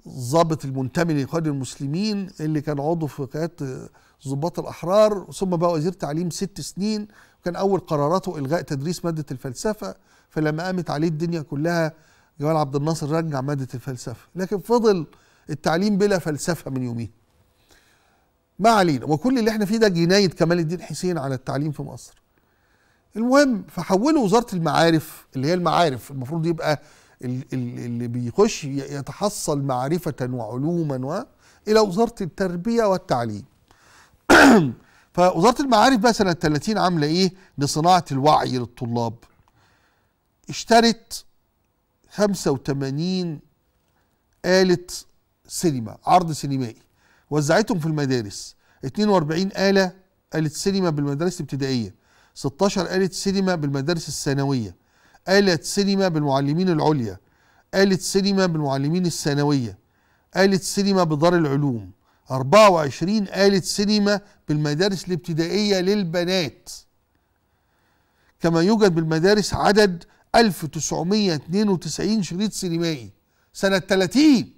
S1: الضابط المنتمي لإخوان المسلمين اللي كان عضو في قيادة ضباط الأحرار ثم بقى وزير تعليم ست سنين وكان أول قراراته إلغاء تدريس مادة الفلسفة فلما قامت عليه الدنيا كلها جمال عبد الناصر رجع ماده الفلسفه لكن فضل التعليم بلا فلسفه من يومين ما علينا وكل اللي احنا فيه ده جنايه كمال الدين حسين على التعليم في مصر المهم فحولوا وزاره المعارف اللي هي المعارف المفروض يبقى اللي بيخش يتحصل معرفه وعلوما و الى وزاره التربيه والتعليم فوزاره المعارف بقى سنه 30 عامله ايه لصناعه الوعي للطلاب اشترت 85 آلة سينما عرض سينمائي وزعتهم في المدارس 42 آلة آلة سينما بالمدارس الابتدائية 16 آلة سينما بالمدارس الثانوية آلة سينما بالمعلمين العليا آلة سينما بالمعلمين الثانوية آلة سينما بدار العلوم 24 آلة سينما بالمدارس الابتدائية للبنات كما يوجد بالمدارس عدد 1992 شريط سينمائي سنة 30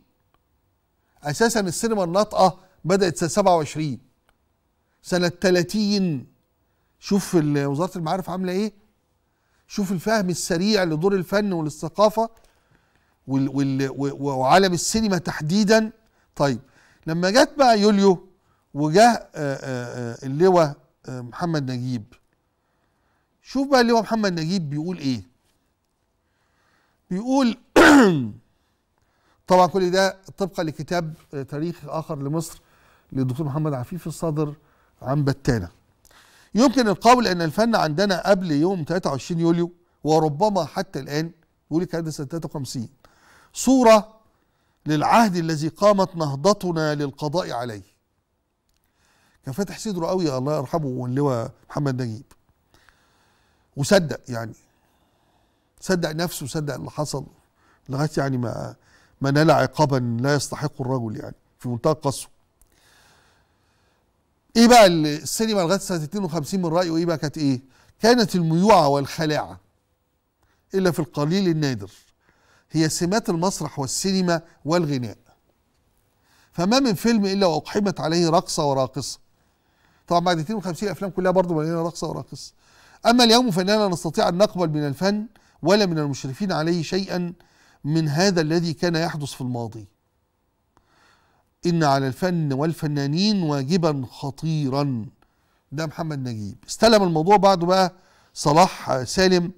S1: أساسا السينما الناطقة بدأت سنة 27 سنة 30 شوف وزارة المعارف عاملة إيه شوف الفهم السريع لدور الفن والثقافة وال وال وعالم السينما تحديدا طيب لما جت بقى يوليو وجه آه، آه، آه، اللواء محمد نجيب شوف بقى اللواء محمد نجيب بيقول ايه بيقول طبعا كل ده طبقا لكتاب آه، تاريخ اخر لمصر للدكتور محمد عفيف الصدر عن بتانه يمكن القول ان الفن عندنا قبل يوم 23 يوليو وربما حتى الان بيقول الكلام ده سنه 53 صوره للعهد الذي قامت نهضتنا للقضاء عليه كان فاتح صدره قوي الله يرحمه واللواء محمد نجيب وصدق يعني صدق نفسه وصدق اللي حصل لغايه يعني ما ما نال عقابا لا يستحق الرجل يعني في منتهى القسوه ايه بقى السينما لغايه سنه 52 من رايه ايه بقى كانت ايه؟ كانت الميوعه والخلاعه الا في القليل النادر هي سمات المسرح والسينما والغناء فما من فيلم الا واقحمت عليه رقصه وراقصه طبعا بعد 52 افلام كلها برضه مليانه رقصه وراقصه اما اليوم فاننا نستطيع ان نقبل من الفن ولا من المشرفين عليه شيئا من هذا الذي كان يحدث في الماضي إن على الفن والفنانين واجبا خطيرا ده محمد نجيب استلم الموضوع بعده بقى صلاح سالم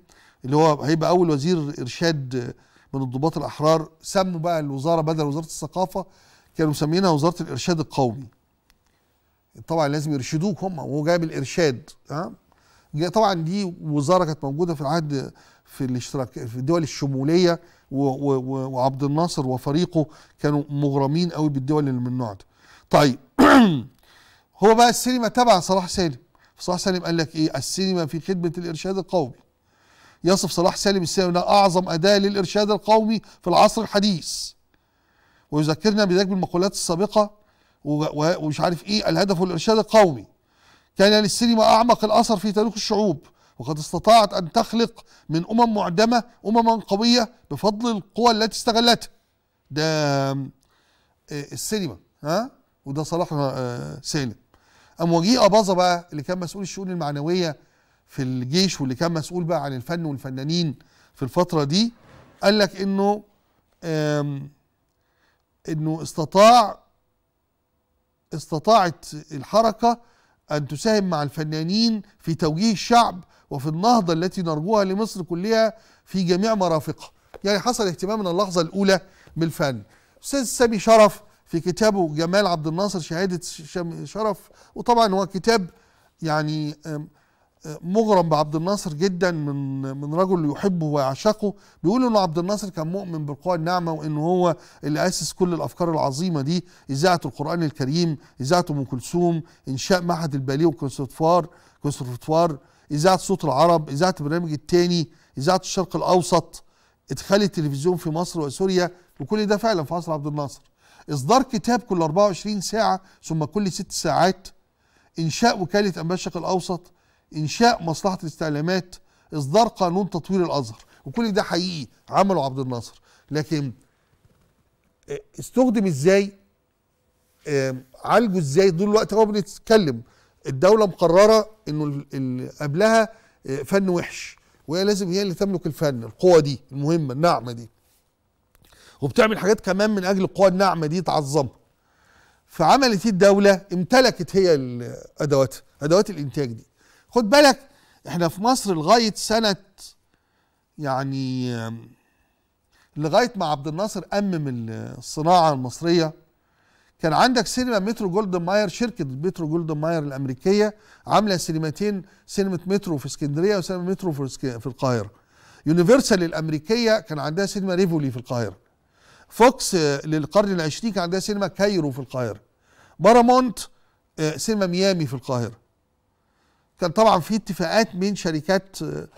S1: اللي هو هيبقى أول وزير إرشاد من الضباط الأحرار سموا بقى الوزارة بدل وزارة الثقافة كانوا مسمينها وزارة الإرشاد القومي طبعا لازم يرشدوك هم وهو جايب الإرشاد ها طبعا دي وزاره كانت موجوده في العهد في الاشتراك في الدول الشموليه وعبد الناصر وفريقه كانوا مغرمين قوي بالدول اللي من النوع ده. طيب هو بقى السينما تبع صلاح سالم صلاح سالم قال لك ايه السينما في خدمه الارشاد القومي يصف صلاح سالم السينما انها اعظم اداه للارشاد القومي في العصر الحديث ويذكرنا بذلك بالمقولات السابقه ومش عارف ايه الهدف الارشاد القومي كان للسينما أعمق الأثر في تاريخ الشعوب وقد استطاعت أن تخلق من أمم معدمة أمما قوية بفضل القوى التي استغلتها ده آه، السينما ها وده صلاح آه، سالم أم وجيه أباظة بقى اللي كان مسؤول الشؤون المعنوية في الجيش واللي كان مسؤول بقى عن الفن والفنانين في الفترة دي قال لك إنه إنه استطاع استطاعت الحركة أن تساهم مع الفنانين في توجيه الشعب وفي النهضة التي نرجوها لمصر كلها في جميع مرافقها يعني حصل اهتمام من اللحظة الأولى بالفن أستاذ سامي شرف في كتابه جمال عبد الناصر شهادة شرف وطبعا هو كتاب يعني مغرم بعبد الناصر جدا من من رجل يحبه ويعشقه بيقول ان عبد الناصر كان مؤمن بالقوى الناعمه وان هو اللي اسس كل الافكار العظيمه دي اذاعه القران الكريم اذاعه ام كلثوم انشاء معهد الباليه والكونسرفتوار كونسرفتوار اذاعه صوت العرب اذاعه البرنامج الثاني اذاعه الشرق الاوسط ادخال التلفزيون في مصر وسوريا وكل ده فعلا في عصر عبد الناصر اصدار كتاب كل 24 ساعه ثم كل ست ساعات انشاء وكاله انباء الشرق الاوسط انشاء مصلحه الاستعلامات اصدار قانون تطوير الازهر وكل ده حقيقي عمله عبد الناصر لكن آه، استخدم ازاي عالجه ازاي دول الوقت هو بنتكلم الدوله مقرره انه قبلها آه، فن وحش وهي لازم هي اللي تملك الفن القوه دي المهمه الناعمه دي وبتعمل حاجات كمان من اجل القوى الناعمه دي تعظمها فعملت الدوله امتلكت هي ادواتها ادوات الانتاج دي خد بالك احنا في مصر لغايه سنه يعني لغايه ما عبد الناصر امم الصناعه المصريه كان عندك سينما مترو جولدن ماير شركه مترو جولدن ماير الامريكيه عامله سينماتين سينما مترو في اسكندريه وسينما مترو في القاهره يونيفرسال الامريكيه كان عندها سينما ريفولي في القاهره فوكس آه، للقرن العشرين كان عندها سينما كايرو في القاهره بارامونت آه، سينما ميامي في القاهره كان طبعا في اتفاقات بين شركات آه،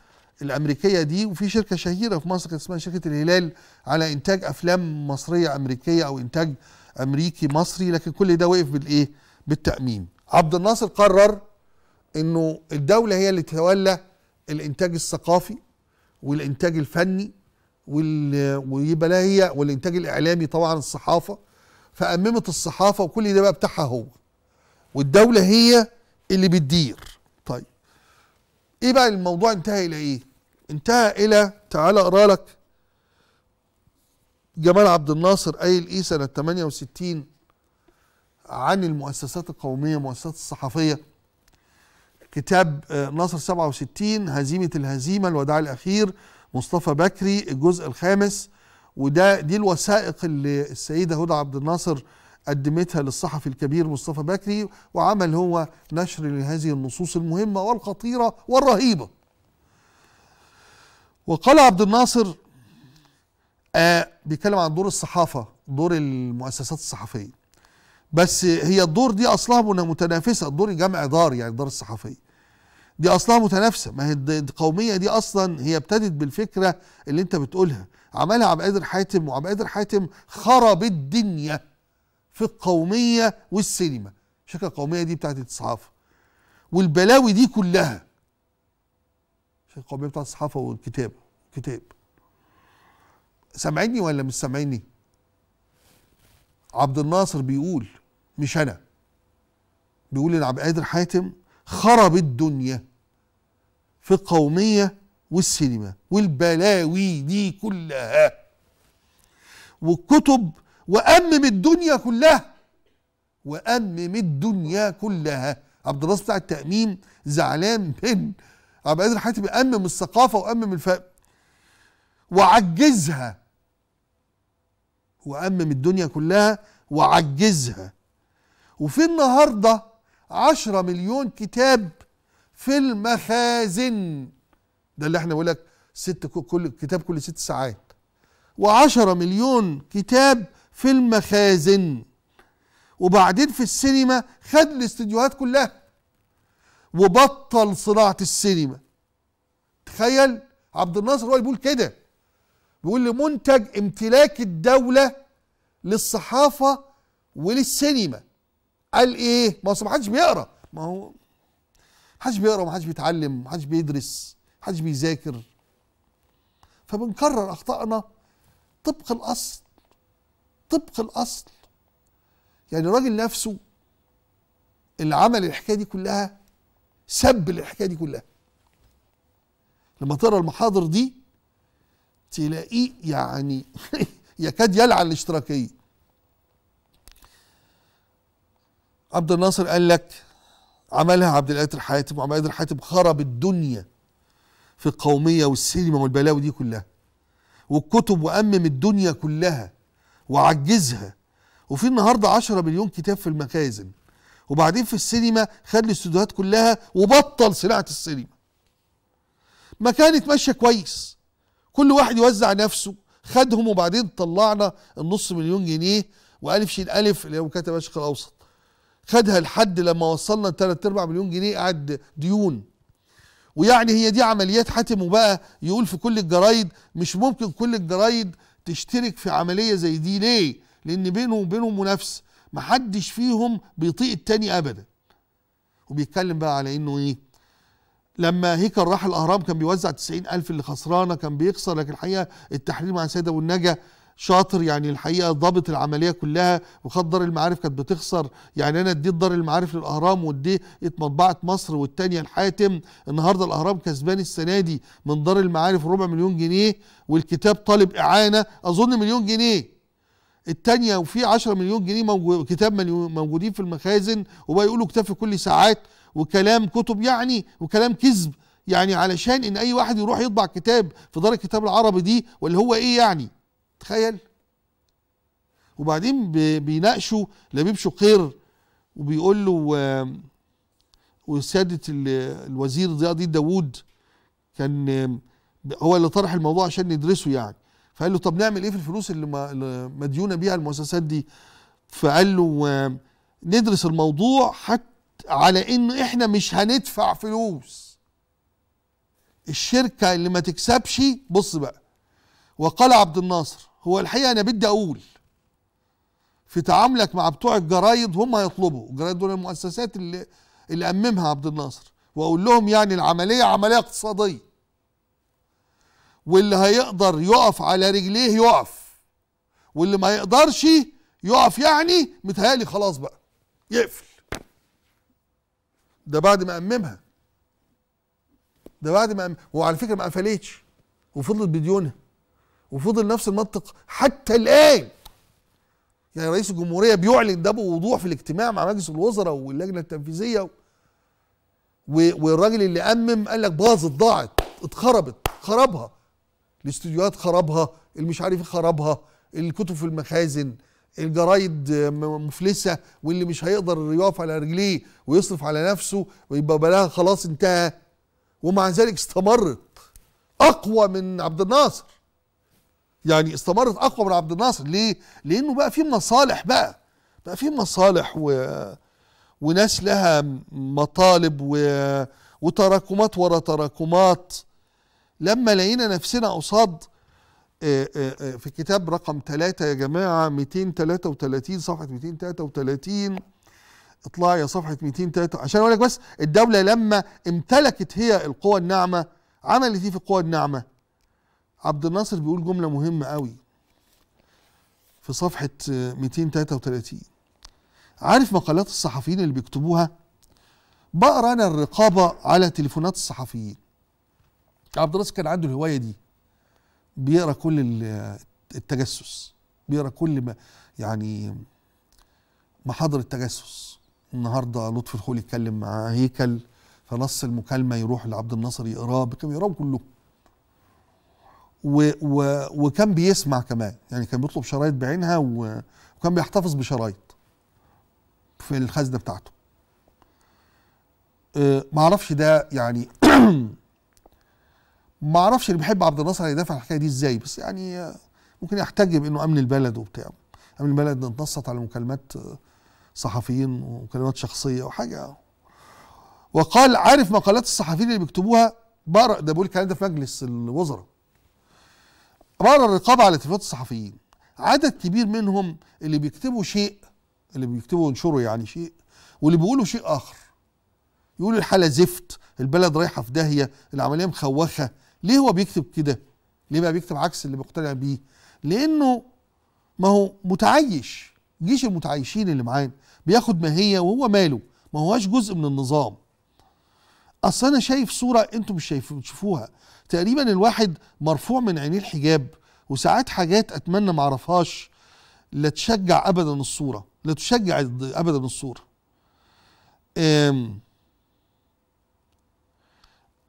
S1: الامريكيه دي وفي شركه شهيره في مصر كانت اسمها شركه الهلال على انتاج افلام مصريه امريكيه او انتاج امريكي مصري لكن كل ده وقف بالايه؟ بالتامين. عبد الناصر قرر انه الدوله هي اللي تتولى الانتاج الثقافي والانتاج الفني وال... ويبقى لها هي والانتاج الاعلامي طبعا الصحافه فاممت الصحافه وكل ده بقى بتاعها هو والدوله هي اللي بتدير ايه بقى الموضوع انتهى الى ايه انتهى الى تعالى اقرا لك جمال عبد الناصر قايل ايه سنه 68 عن المؤسسات القوميه المؤسسات الصحفيه كتاب آه، ناصر 67 هزيمه الهزيمه الوداع الاخير مصطفى بكري الجزء الخامس وده دي الوثائق اللي السيده هدى عبد الناصر قدمتها للصحفي الكبير مصطفى بكري وعمل هو نشر لهذه النصوص المهمة والخطيرة والرهيبة وقال عبد الناصر آه بيتكلم عن دور الصحافة دور المؤسسات الصحفية بس هي الدور دي أصلها متنافسة الدور جمع دار يعني الدار الصحفية دي اصلها متنافسه ما هي القوميه دي اصلا هي ابتدت بالفكره اللي انت بتقولها عملها عبد القادر حاتم وعبد القادر حاتم خرب الدنيا في القوميه والسينما شكل القوميه دي بتاعت الصحافه والبلاوي دي كلها شكل القوميه بتاعت الصحافه والكتاب كتاب سامعيني ولا مش سامعيني عبد الناصر بيقول مش انا بيقول ان عبد القادر حاتم خرب الدنيا في القوميه والسينما والبلاوي دي كلها والكتب وأمم الدنيا كلها وأمم الدنيا كلها عبد الرازق بتاع التأميم زعلان من عبد القادر حاتم أمم الثقافة وأمم الفقر وعجزها وأمم الدنيا كلها وعجزها وفي النهاردة عشرة مليون كتاب في المخازن ده اللي احنا بقول لك ست كل كتاب كل ست ساعات وعشرة مليون كتاب في المخازن وبعدين في السينما خد الاستديوهات كلها وبطل صناعة السينما تخيل عبد الناصر هو بيقول كده بيقول لمنتج امتلاك الدولة للصحافة وللسينما قال ايه ما اصل محدش بيقرا ما هو محدش بيقرا ومحدش بيتعلم محدش بيدرس محدش بيذاكر فبنكرر اخطائنا طبق الاصل طبق الاصل يعني الراجل نفسه اللي عمل الحكايه دي كلها سب الحكايه دي كلها لما تقرا المحاضر دي تلاقيه يعني يكاد يلعن الاشتراكيه عبد الناصر قال لك عملها عبد القادر حاتم وعبد القادر حاتم خرب الدنيا في القوميه والسينما والبلاوي دي كلها والكتب وامم الدنيا كلها وعجزها وفي النهارده 10 مليون كتاب في المخازن وبعدين في السينما خد الاستوديوهات كلها وبطل صناعه السينما ما كانت ماشيه كويس كل واحد يوزع نفسه خدهم وبعدين طلعنا النص مليون جنيه والف شيل الف اللي هو كتب الشرق الاوسط خدها لحد لما وصلنا 3 4 مليون جنيه قعد ديون ويعني هي دي عمليات حاتم وبقى يقول في كل الجرايد مش ممكن كل الجرايد تشترك في عمليه زي دي ليه؟ لان بينهم وبينهم منافسه محدش فيهم بيطيق التاني ابدا وبيتكلم بقى على انه ايه لما هيكل راح الاهرام كان بيوزع 90 الف اللي خسرانه كان بيخسر لكن الحقيقه التحرير مع السيد ابو النجا شاطر يعني الحقيقه ضابط العمليه كلها وخد دار المعارف كانت بتخسر يعني انا اديت دار المعارف للاهرام واديت مطبعه مصر والثانيه الحاتم النهارده الاهرام كسبان السنه دي من دار المعارف ربع مليون جنيه والكتاب طالب اعانه اظن مليون جنيه الثانيه وفي 10 مليون جنيه موجود كتاب موجودين في المخازن وبقى يقولوا كتاب في كل ساعات وكلام كتب يعني وكلام كذب يعني علشان ان اي واحد يروح يطبع كتاب في دار الكتاب العربي دي واللي هو ايه يعني تخيل وبعدين بيناقشوا لبيب شقير وبيقول له وسيادة الوزير ضياء الدين داوود كان هو اللي طرح الموضوع عشان ندرسه يعني فقال له طب نعمل ايه في الفلوس اللي مديونة بيها المؤسسات دي فقال له ندرس الموضوع حتى على ان احنا مش هندفع فلوس الشركة اللي ما تكسبش بص بقى وقال عبد الناصر هو الحقيقه انا بدي اقول في تعاملك مع بتوع الجرايد هم هيطلبوا الجرايد دول المؤسسات اللي اللي اممها عبد الناصر واقول لهم يعني العمليه عمليه اقتصاديه واللي هيقدر يقف على رجليه يقف واللي ما يقدرش يقف يعني متهيألي خلاص بقى يقفل ده بعد ما أممها ده بعد ما أم... وعلى فكرة ما قفلتش وفضلت بديونها وفضل نفس المنطق حتى الان يعني رئيس الجمهوريه بيعلن ده بوضوح في الاجتماع مع مجلس الوزراء واللجنه التنفيذيه والراجل اللي امم قال لك باظت ضاعت اتخربت خربها الاستوديوهات خربها المش عارف خربها الكتب في المخازن الجرايد مفلسه واللي مش هيقدر يقف على رجليه ويصرف على نفسه ويبقى بلاها خلاص انتهى ومع ذلك استمرت اقوى من عبد الناصر يعني استمرت اقوى من عبد الناصر ليه؟ لانه بقى في مصالح بقى بقى في مصالح و وناس لها مطالب و... وتراكمات ورا تراكمات لما لقينا نفسنا قصاد آه، آه، آه، في كتاب رقم ثلاثة يا جماعة 233 صفحة 233 اطلع يا صفحة 233 عشان اقول لك بس الدولة لما امتلكت هي القوى الناعمة عملت ايه في القوى الناعمة؟ عبد الناصر بيقول جملة مهمة قوي في صفحة 233 عارف مقالات الصحفيين اللي بيكتبوها بقرا انا الرقابه على تليفونات الصحفيين عبد الناصر كان عنده الهوايه دي بيقرا كل التجسس بيقرا كل ما يعني محاضر التجسس النهارده لطفي الخول يتكلم مع هيكل فنص المكالمه يروح لعبد الناصر يقراه بكم يقراه كلهم و و وكان بيسمع كمان يعني كان بيطلب شرايط بعينها وكان بيحتفظ بشرايط في الخزنه بتاعته ما آه، معرفش ده يعني معرفش اللي بيحب عبد الناصر هيدافع عن الحكايه دي ازاي بس يعني ممكن يحتجب انه امن البلد وبتاع امن البلد انتصت على مكالمات آه، صحفيين ومكالمات شخصيه وحاجه وقال عارف مقالات الصحفيين اللي بيكتبوها بقرا ده بيقول الكلام ده في مجلس الوزراء بره الرقابه على تلفزيونات الصحفيين عدد كبير منهم اللي بيكتبوا شيء اللي بيكتبوا وينشروا يعني شيء واللي بيقولوا شيء اخر يقول الحاله زفت البلد رايحه في داهيه العمليه مخوخه ليه هو بيكتب كده ليه بقى بيكتب عكس اللي مقتنع بيه لانه ما هو متعيش جيش المتعايشين اللي معانا بياخد ما هي وهو ماله ما هوش جزء من النظام اصل انا شايف صوره انتم مش شايفين تشوفوها تقريبا الواحد مرفوع من عينيه الحجاب وساعات حاجات اتمنى ما اعرفهاش لا تشجع ابدا الصوره لا تشجع ابدا الصوره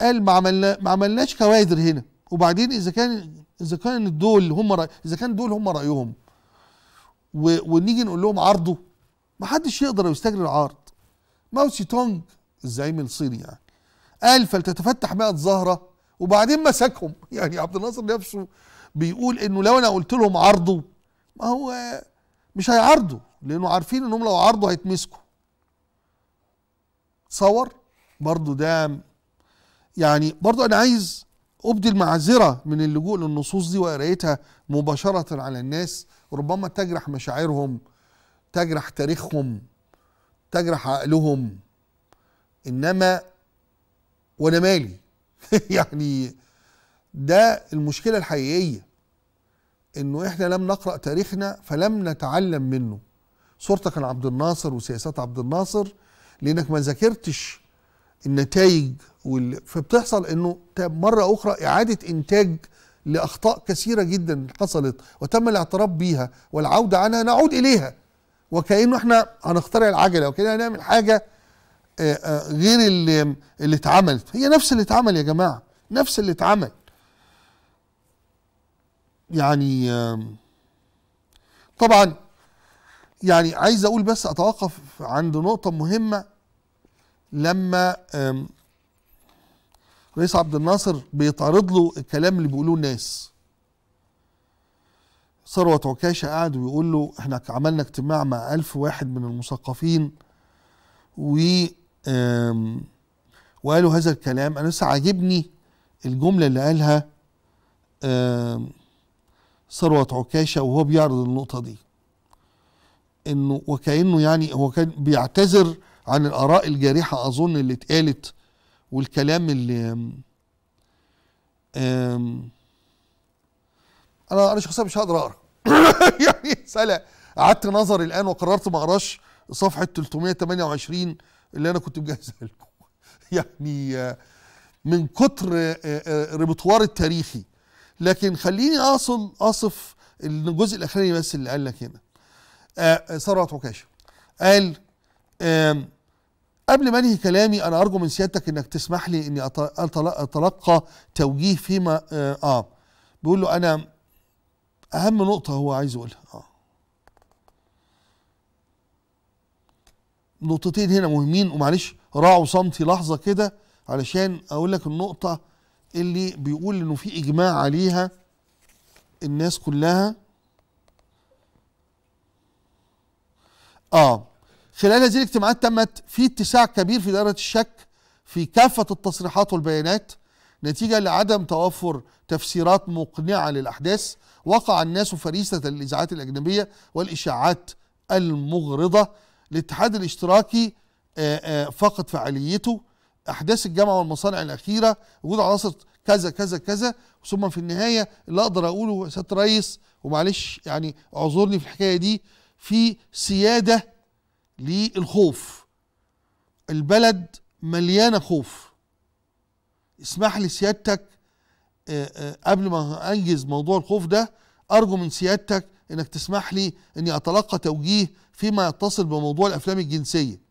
S1: قال ما عملنا ما عملناش كوادر هنا وبعدين اذا كان اذا كان دول هم اذا كان دول هم رايهم ونيجي نقول لهم عرضوا ما حدش يقدر يستجري العرض ماوسي تونج الزعيم الصيني يعني قال فلتتفتح بقى الزهره وبعدين مسكهم يعني عبد الناصر نفسه بيقول انه لو انا قلت لهم عرضوا ما هو مش هيعرضوا لانه عارفين انهم لو عرضوا هيتمسكوا صور برضو ده يعني برضو انا عايز ابدي المعذره من اللجوء للنصوص دي وقرايتها مباشره على الناس ربما تجرح مشاعرهم تجرح تاريخهم تجرح عقلهم انما وانا مالي يعني ده المشكلة الحقيقية انه احنا لم نقرأ تاريخنا فلم نتعلم منه صورتك عن عبد الناصر وسياسات عبد الناصر لانك ما ذاكرتش النتائج وال... فبتحصل انه مرة اخرى اعادة انتاج لاخطاء كثيرة جدا حصلت وتم الاعتراف بيها والعودة عنها نعود اليها وكأنه احنا هنخترع العجلة وكأننا هنعمل حاجة آه، آه، غير اللي اللي اتعملت هي نفس اللي اتعمل يا جماعه نفس اللي اتعمل يعني طبعا يعني عايز اقول بس اتوقف عند نقطه مهمه لما رئيس عبد الناصر بيتعرض له الكلام اللي بيقولوه الناس ثروت عكاشة قاعد ويقول له احنا عملنا اجتماع مع ألف واحد من المثقفين و وقالوا هذا الكلام انا لسه عاجبني الجمله اللي قالها ثروت عكاشه وهو بيعرض النقطه دي انه وكانه يعني هو كان بيعتذر عن الاراء الجارحه اظن اللي اتقالت والكلام اللي انا انا شخصيا مش هقدر اقرا يعني سلا قعدت نظري الان وقررت ما اقراش صفحه 328 اللي انا كنت مجهزها لكم يعني آه، من كتر آه، آه، ريبرتوار التاريخي لكن خليني اصل اصف الجزء الاخراني بس اللي قال لك هنا ثروت عكاشه قال قبل ما انهي كلامي انا ارجو من سيادتك انك تسمح لي اني اتلقى توجيه فيما اه بيقول له انا اهم نقطه هو عايز يقولها اه نقطتين هنا مهمين ومعلش راعوا صمتي لحظه كده علشان اقول لك النقطه اللي بيقول انه في اجماع عليها الناس كلها اه خلال هذه الاجتماعات تمت في اتساع كبير في دائره الشك في كافه التصريحات والبيانات نتيجه لعدم توفر تفسيرات مقنعه للاحداث وقع الناس فريسه الاذاعات الاجنبيه والاشاعات المغرضه الاتحاد الاشتراكي آه، آه، فقد فعاليته احداث الجامعه والمصانع الاخيره وجود عناصر كذا كذا كذا ثم في النهايه اللي اقدر اقوله يا سياده الريس ومعلش يعني اعذرني في الحكايه دي في سياده للخوف البلد مليانه خوف اسمح لي سيادتك آه، قبل ما انجز موضوع الخوف ده ارجو من سيادتك انك تسمح لي اني اتلقى توجيه فيما يتصل بموضوع الافلام الجنسيه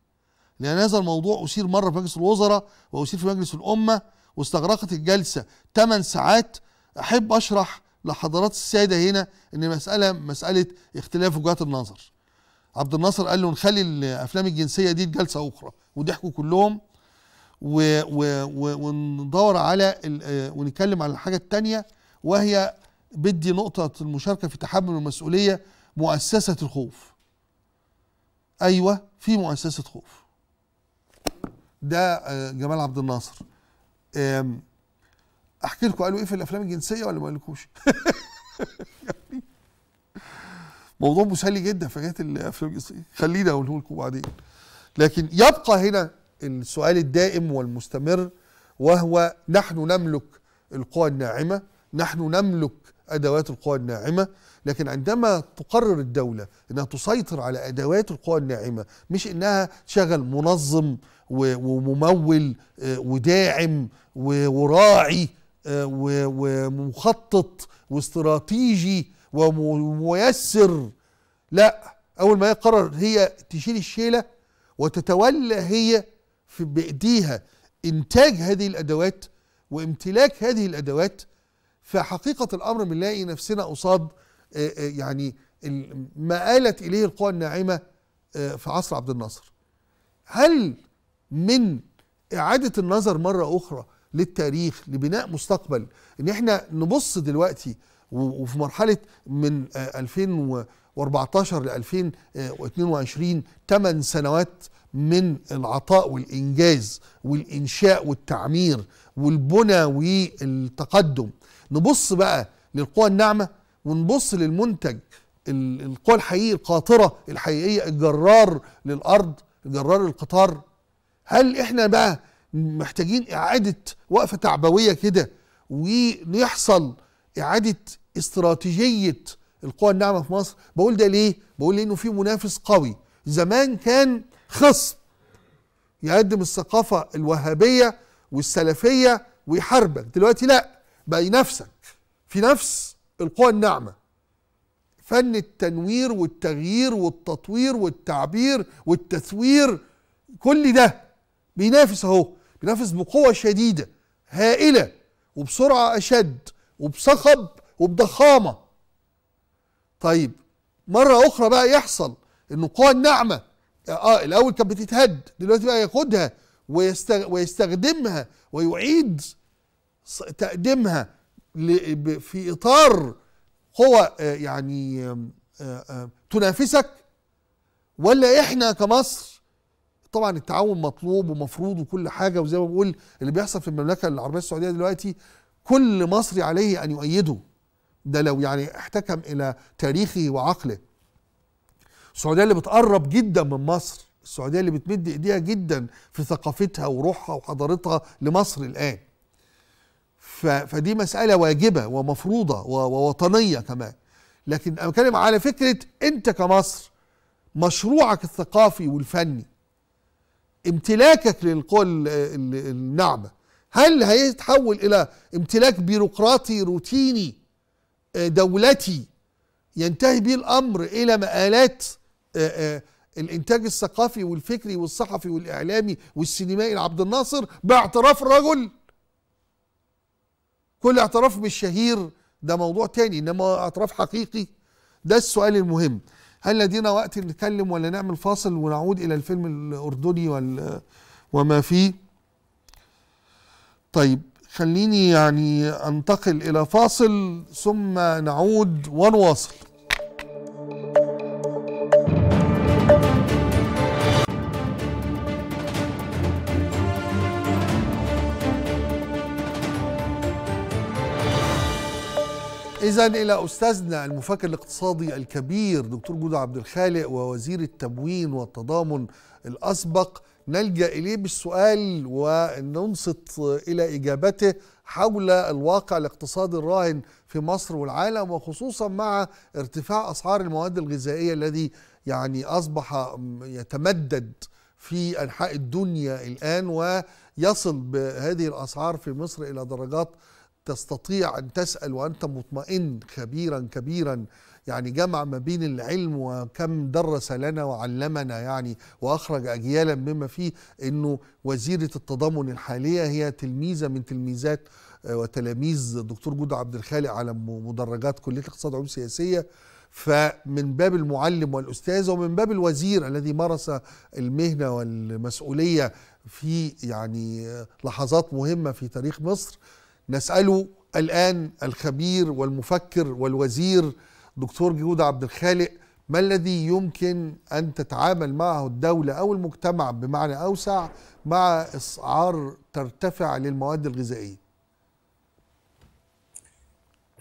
S1: لان هذا الموضوع اثير مره في مجلس الوزراء واثير في مجلس الامه واستغرقت الجلسه 8 ساعات احب اشرح لحضرات الساده هنا ان المساله مساله اختلاف وجهات النظر عبد الناصر قال له نخلي الافلام الجنسيه دي جلسه اخرى وضحكوا كلهم و و و وندور على ونتكلم على الحاجه الثانيه وهي بدي نقطه المشاركه في تحمل المسؤوليه مؤسسه الخوف ايوه في مؤسسه خوف ده آه، جمال عبد الناصر احكي لكم قالوا ايه في الافلام الجنسيه ولا ما قالكوش موضوع مسلي جدا في حاجات الافلام الجنسيه خليني اقوله لكم بعدين لكن يبقى هنا السؤال الدائم والمستمر وهو نحن نملك القوى الناعمه نحن نملك ادوات القوى الناعمه لكن عندما تقرر الدوله انها تسيطر على ادوات القوى الناعمه مش انها تشغل منظم وممول آه، وداعم وراعي آه، ومخطط واستراتيجي وميسر لا اول ما يقرر هي تشيل الشيله وتتولى هي في بايديها انتاج هذه الادوات وامتلاك هذه الادوات فحقيقة الأمر بنلاقي نفسنا قصاد آه، آه، يعني ما آلت إليه القوى الناعمة آه، في عصر عبد الناصر هل من إعادة النظر مرة أخرى للتاريخ لبناء مستقبل إن إحنا نبص دلوقتي وفي مرحلة من 2014 ل 2022 8 سنوات من العطاء والإنجاز والإنشاء والتعمير والبنى والتقدم نبص بقى للقوى الناعمه ونبص للمنتج القوى الحقيقيه القاطره الحقيقيه الجرار للارض الجرار القطار هل احنا بقى محتاجين اعاده وقفه تعبويه كده ويحصل اعاده استراتيجيه القوى الناعمه في مصر بقول ده ليه بقول لانه في منافس قوي زمان كان خصم يقدم الثقافه الوهابيه والسلفيه ويحاربك دلوقتي لا باقي نفسك في نفس القوى الناعمه فن التنوير والتغيير والتطوير والتعبير والتثوير كل ده بينافس اهو بينافس بقوه شديده هائله وبسرعه اشد وبصخب وبضخامه طيب مره اخرى بقى يحصل ان القوى الناعمه اه الاول كانت بتتهد دلوقتي بقى ياخدها ويستغ... ويستخدمها ويعيد تقديمها في اطار قوى آه، يعني آه، تنافسك ولا احنا كمصر طبعا التعاون مطلوب ومفروض وكل حاجه وزي ما بقول اللي بيحصل في المملكه العربيه السعوديه دلوقتي كل مصري عليه ان يؤيده ده لو يعني احتكم الى تاريخه وعقله السعوديه اللي بتقرب جدا من مصر السعوديه اللي بتمد ايديها جدا في ثقافتها وروحها وحضارتها لمصر الان فدي مسألة واجبة ومفروضة ووطنية كمان لكن أنا بتكلم على فكرة أنت كمصر مشروعك الثقافي والفني امتلاكك للقوى الناعمة هل هيتحول إلى امتلاك بيروقراطي روتيني آه، دولتي ينتهي به الأمر إلى مآلات آه، آه، الانتاج الثقافي والفكري والصحفي والاعلامي والسينمائي لعبد الناصر باعتراف الرجل كل اعتراف مش شهير ده موضوع تاني انما اعتراف حقيقي ده السؤال المهم هل لدينا وقت نتكلم ولا نعمل فاصل ونعود الى الفيلم الاردني وال وما فيه طيب خليني يعني انتقل الى فاصل ثم نعود ونواصل إذا إلى أستاذنا المفكر الاقتصادي الكبير دكتور جودة عبد الخالق ووزير التموين والتضامن الأسبق نلجأ إليه بالسؤال وننصت إلى إجابته حول الواقع الاقتصادي الراهن في مصر والعالم وخصوصا مع ارتفاع أسعار المواد الغذائية الذي يعني أصبح يتمدد في أنحاء الدنيا الآن ويصل بهذه الأسعار في مصر إلى درجات تستطيع أن تسأل وأنت مطمئن خبيرا كبيرا يعني جمع ما بين العلم وكم درس لنا وعلمنا يعني وأخرج أجيالا مما فيه أنه وزيرة التضامن الحالية هي تلميذة من تلميذات آه، وتلاميذ الدكتور جودة عبد الخالق على مدرجات كلية الاقتصاد علوم سياسيه فمن باب المعلم والأستاذ ومن باب الوزير الذي مارس المهنة والمسؤولية في يعني آه، لحظات مهمة في تاريخ مصر نسأله الآن الخبير والمفكر والوزير دكتور جهود عبد الخالق ما الذي يمكن أن تتعامل معه الدولة أو المجتمع بمعنى أوسع مع أسعار ترتفع للمواد الغذائية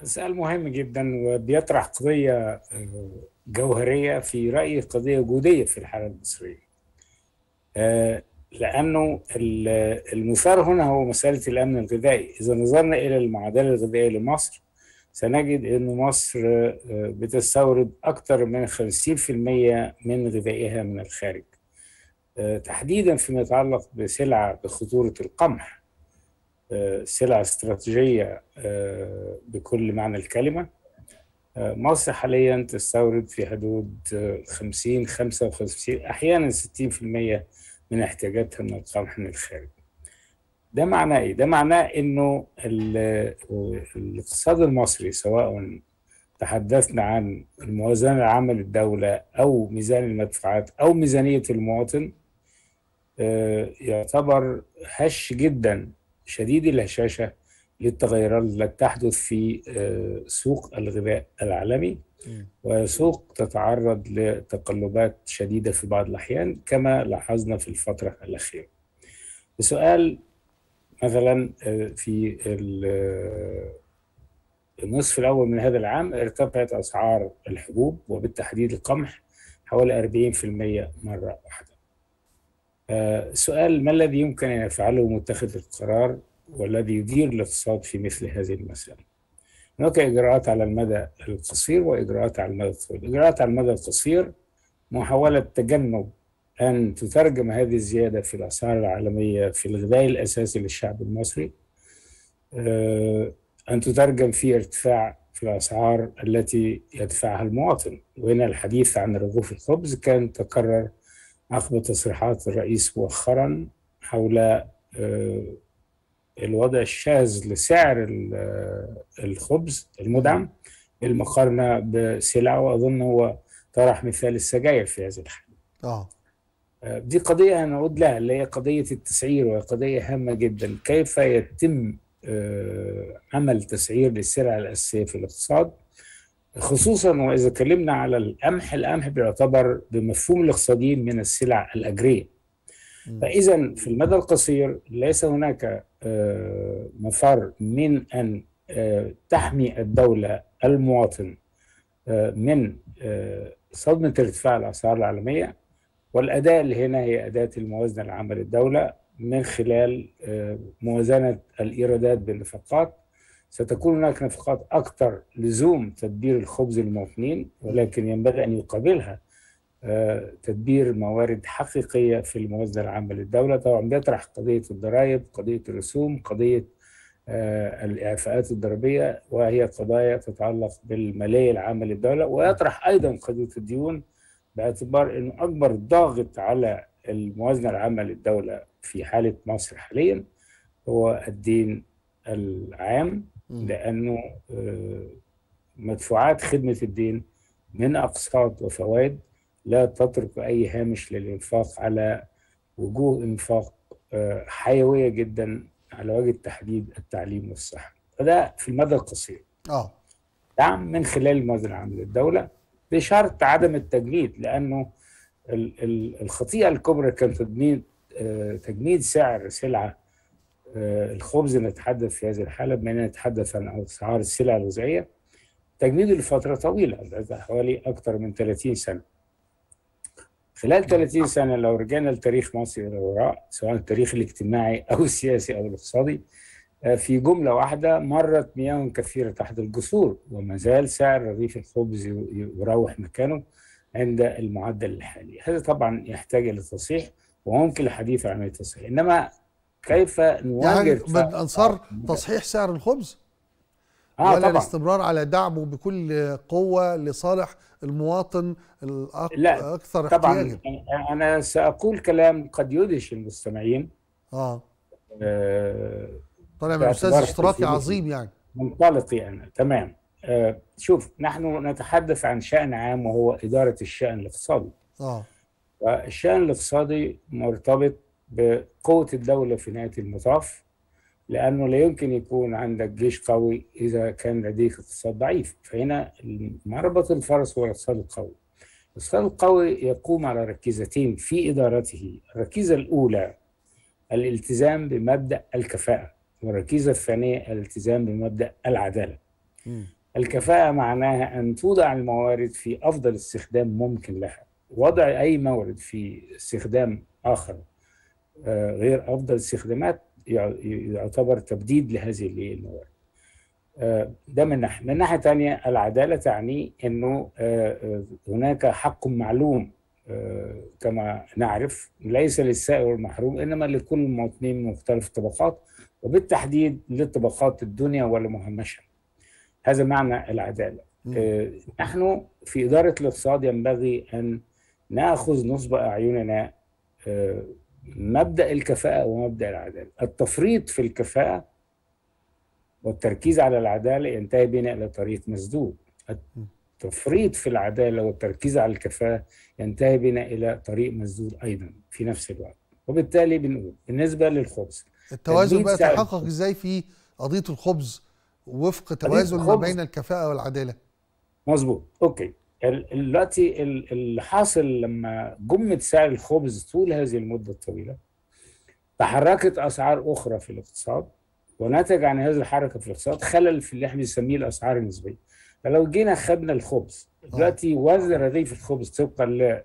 S2: سؤال مهم جدا وبيطرح قضية آه، جوهرية في رأيي قضية وجودية في الحالة المصرية آه، لانه المثار هنا هو مساله الامن الغذائي اذا نظرنا الى المعادله الغذائيه لمصر سنجد ان مصر آه، بتستورد اكثر من 50% من غذائها من الخارج آه، تحديدا فيما يتعلق بسلعه بخطوره القمح آه، سلعه استراتيجيه بكل معنى الكلمه مصر حاليا تستورد في حدود 50 55 احيانا 60% من احتياجاتها من القمح من الخارج ده معناه ايه ده معناه انه الاقتصاد المصري سواء تحدثنا عن الموازنه العامه للدوله او ميزان المدفوعات او ميزانيه المواطن آه، يعتبر هش جدا شديد الهشاشه للتغيرات التي تحدث في آه، سوق الغذاء العالمي إيه. وسوق تتعرض لتقلبات شديدة في بعض الأحيان كما لاحظنا في الفترة الأخيرة بسؤال مثلا آه، في آه، النصف الأول من هذا العام ارتفعت أسعار الحبوب وبالتحديد القمح حوالي 40% مرة واحدة آه، سؤال ما الذي يمكن أن يفعله متخذ القرار والذي يدير الاقتصاد في مثل هذه المسألة هناك إجراءات على المدى القصير وإجراءات على المدى الطويل الإجراءات على المدى القصير محاولة تجنب أن تترجم هذه الزيادة في الأسعار العالمية في الغذاء الأساسي للشعب المصري آه، أن تترجم في ارتفاع في الأسعار التي يدفعها المواطن وهنا الحديث عن رغوف الخبز كان تكرر عقب تصريحات الرئيس مؤخرا حول آه، الوضع الشاذ لسعر الخبز المدعم المقارنه بسلع واظن هو طرح مثال السجاير في هذه الحاله. آه. اه دي قضيه هنعود لها اللي هي قضيه التسعير وهي قضيه هامه جدا كيف يتم آه، عمل تسعير للسلع الاساسيه في الاقتصاد خصوصا واذا تكلمنا على القمح القمح بيعتبر بمفهوم الاقتصاديين من السلع الاجريه فاذا في المدى القصير ليس هناك مفر من أن آه، تحمي الدولة المواطن آه، من آه، صدمة ارتفاع الأسعار العالمية والأداة اللي هنا هي أداة الموازنة العامة للدولة من خلال موازنة الإيرادات بالنفقات ستكون هناك نفقات أكثر لزوم تدبير الخبز للمواطنين ولكن ينبغي أن يقابلها تدبير موارد حقيقية في الموازنة العامة للدولة طبعا بيطرح قضية الضرائب قضية الرسوم قضية آه، الإعفاءات الضريبية وهي قضايا تتعلق بالمالية العامة للدولة ويطرح أيضا قضية الديون باعتبار أنه أكبر ضاغط على الموازنة العامة للدولة في حالة مصر حاليا هو الدين العام لأنه آه، مدفوعات خدمة الدين من أقساط وفوائد لا تترك أي هامش للإنفاق على وجوه إنفاق آه، حيوية جدا على وجه التحديد التعليم والصحة فده في المدى القصير اه دعم من خلال الموازنة العامة للدولة بشرط عدم التجنيد لأنه الخطيئة الكبرى كان تجنيد آه، تجميد سعر سلعة آه، الخبز نتحدث في هذه الحالة بما أننا نتحدث عن أسعار السلع الغذائية تجميده لفترة طويلة حوالي أكثر من 30 سنة خلال 30 سنة لو رجعنا لتاريخ مصر إلى الوراء سواء التاريخ الاجتماعي أو السياسي أو الاقتصادي آه، في جملة واحدة مرت مياه كثيرة تحت الجسور وما زال سعر رغيف الخبز يروح مكانه عند المعدل الحالي هذا طبعا يحتاج إلى تصحيح وممكن الحديث عن التصحيح إنما كيف يعني نواجه يعني من أنصار
S1: تصحيح سعر الخبز؟ آه ولا طبعًا. الاستمرار على دعمه بكل قوه لصالح المواطن لا الاكثر طبعا
S2: انا ساقول كلام قد يدهش المستمعين اه, آه
S1: طالع من استاذ اشتراكي عظيم يعني
S2: منطلقي انا تمام آه شوف نحن نتحدث عن شان عام وهو اداره الشان الاقتصادي اه الشان الاقتصادي مرتبط بقوه الدوله في نهايه المطاف لأنه لا يمكن يكون عندك جيش قوي إذا كان لديك اقتصاد ضعيف فهنا مربط الفرس هو الاقتصاد القوي الاقتصاد القوي يقوم على ركيزتين في إدارته الركيزة الأولى الالتزام بمبدأ الكفاءة والركيزة الثانية الالتزام بمبدأ العدالة م. الكفاءة معناها أن توضع الموارد في أفضل استخدام ممكن لها وضع أي مورد في استخدام آخر آه، غير أفضل استخدامات يعتبر تبديد لهذه الموارد آه، ده من ناحيه من ناحيه ثانيه العداله تعني انه آه، آه، هناك حق معلوم كما نعرف ليس للسائل والمحروم انما لكل المواطنين من مختلف الطبقات وبالتحديد للطبقات الدنيا والمهمشه هذا معنى العداله نحن في اداره الاقتصاد ينبغي ان ناخذ نصب اعيننا مبدا الكفاءه ومبدا العداله التفريط في الكفاءه والتركيز على العداله ينتهي بنا الى طريق مسدود التفريط في العداله والتركيز على الكفاءه ينتهي بنا الى طريق مسدود ايضا في نفس الوقت وبالتالي بنقول بالنسبه للخبز التوازن بقى يتحقق
S1: ازاي في قضيه الخبز وفق توازن ما بين الكفاءه والعداله
S2: مظبوط اوكي دلوقتي اللي حاصل لما جمت سعر الخبز طول هذه المده الطويله تحركت اسعار اخرى في الاقتصاد ونتج عن هذه الحركه في الاقتصاد خلل في اللي احنا بنسميه الاسعار النسبيه فلو جينا خدنا الخبز آه. دلوقتي وزن رغيف الخبز طبقا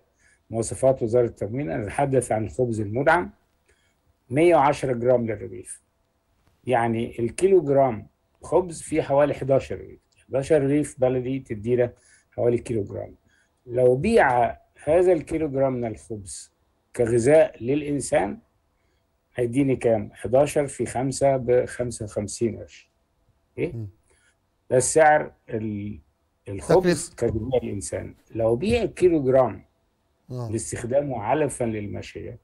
S2: لمواصفات وزاره التموين انا اتحدث عن الخبز المدعم 110 جرام للرغيف يعني الكيلو جرام خبز فيه حوالي 11 رغيف 11 رغيف بلدي تدينا حوالي كيلو جرام لو بيع هذا الكيلو جرام من الخبز كغذاء للإنسان هيديني كام؟ 11 في 5 ب 55 قرش. ايه؟ ده السعر الخبز كغذاء الإنسان. لو بيع كيلو جرام آه. لاستخدامه علفا للمشية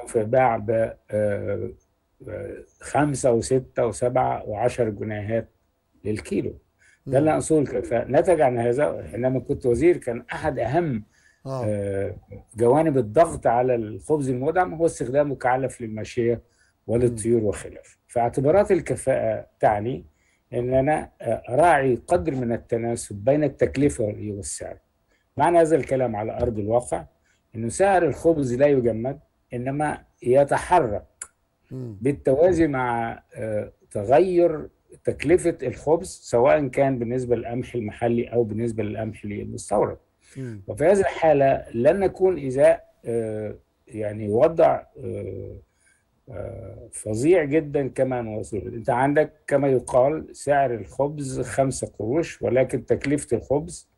S2: سوف يباع ب آه، آه، خمسة وستة وسبعة وعشر جنيهات للكيلو. ده اللي اقصده لك فنتج عن هذا لما كنت وزير كان احد اهم آه. آه. جوانب الضغط على الخبز المدعم هو استخدامه كعلف للماشيه وللطيور وخلافه فاعتبارات الكفاءه تعني ان انا آه، اراعي قدر من التناسب بين التكلفه والسعر معنى هذا الكلام على ارض الواقع انه سعر الخبز لا يجمد انما يتحرك بالتوازي مع آه، تغير تكلفه الخبز سواء كان بالنسبه للقمح المحلي او بالنسبه للقمح المستورد. وفي هذه الحاله لن نكون ازاء آه، يعني وضع آه، آه، فظيع جدا كما نوصل انت عندك كما يقال سعر الخبز خمسة قروش ولكن تكلفة الخبز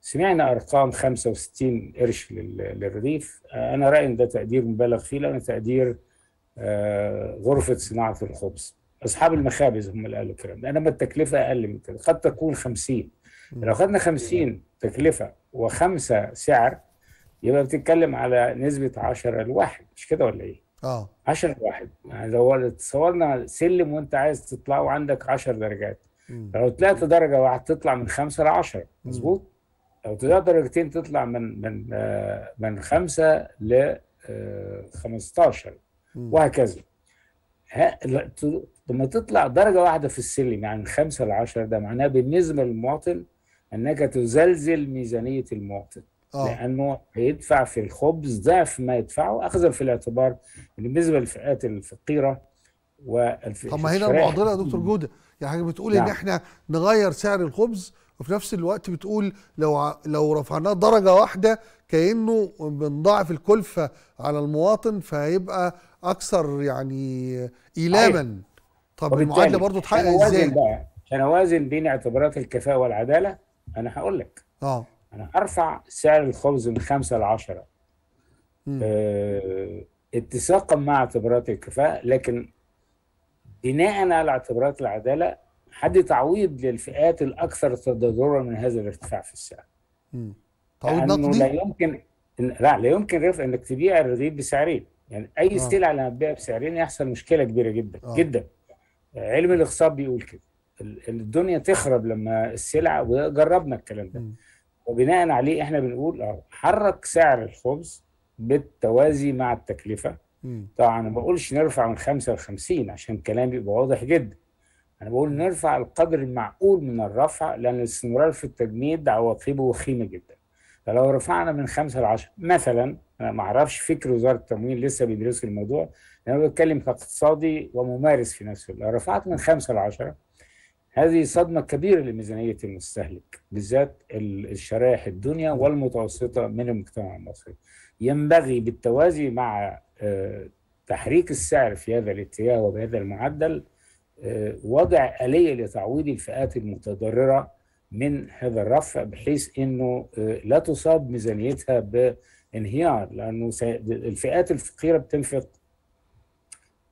S2: سمعنا أرقام 65 قرش للرغيف أنا رأيي إن ده تقدير مبالغ فيه لأن تقدير غرفة صناعة الخبز اصحاب المخابز هم اللي قالوا الكلام ده انما التكلفه اقل من كده قد تكون 50 لو خدنا 50 تكلفه وخمسه سعر يبقى بتتكلم على نسبه 10 لواحد مش كده ولا ايه؟ اه 10 لواحد يعني لو تصورنا سلم وانت عايز تطلعه وعندك 10 درجات مم. لو طلعت درجه واحد تطلع من 5 ل 10 مظبوط؟ لو طلعت درجتين تطلع من من آه من 5 ل آه 15 وهكذا لما تطلع درجه واحده في السلم يعني خمسه ل 10 ده معناه بالنسبه للمواطن انك تزلزل ميزانيه المواطن أوه. لانه هيدفع في الخبز ضعف ما يدفعه اخذا في الاعتبار بالنسبه للفئات الفقيره والف... طب ما هنا المعضله يا دكتور
S1: جوده يعني بتقول نعم. ان احنا نغير سعر الخبز وفي نفس الوقت بتقول لو لو رفعناه درجه واحده كانه بنضاعف الكلفه على المواطن فهيبقى اكثر يعني ايلاما طب المعادله برضه اتحقق ازاي؟ بقى
S2: عشان اوازن بين اعتبارات الكفاءه والعداله انا هقول لك اه انا ارفع سعر الخبز من 5 ل 10 اتساقا مع اعتبارات الكفاءه لكن بناء على اعتبارات العداله حد تعويض للفئات الاكثر تضررا من هذا الارتفاع في السعر. تعويض نقدي؟ لا يمكن لا لا يمكن رفع انك تبيع الرغيف بسعرين، يعني اي آه. سلعه لما تبيع بسعرين يحصل مشكله كبيره جدا آه. جدا. علم الاقتصاد بيقول كده الدنيا تخرب لما السلع وجربنا الكلام ده وبناء عليه احنا بنقول حرك سعر الخبز بالتوازي مع التكلفه طبعا انا ما بقولش نرفع من 5 ل 50 عشان الكلام يبقى واضح جدا انا بقول نرفع القدر المعقول من الرفع لان الاستمرار في التجميد عواقبه وخيمه جدا فلو رفعنا من خمسة 10 مثلا أنا ما أعرفش فكر وزارة التموين لسه بيدرسوا الموضوع أنا بتكلم كاقتصادي وممارس في نفس لو رفعت من خمسة 10 هذه صدمة كبيرة لميزانية المستهلك بالذات الشرائح الدنيا والمتوسطة من المجتمع المصري ينبغي بالتوازي مع آه، تحريك السعر في هذا الاتجاه وبهذا المعدل آه، وضع آلية لتعويض الفئات المتضررة من هذا الرفع بحيث انه آه، لا تصاب ميزانيتها بانهيار لانه الفئات الفقيره بتنفق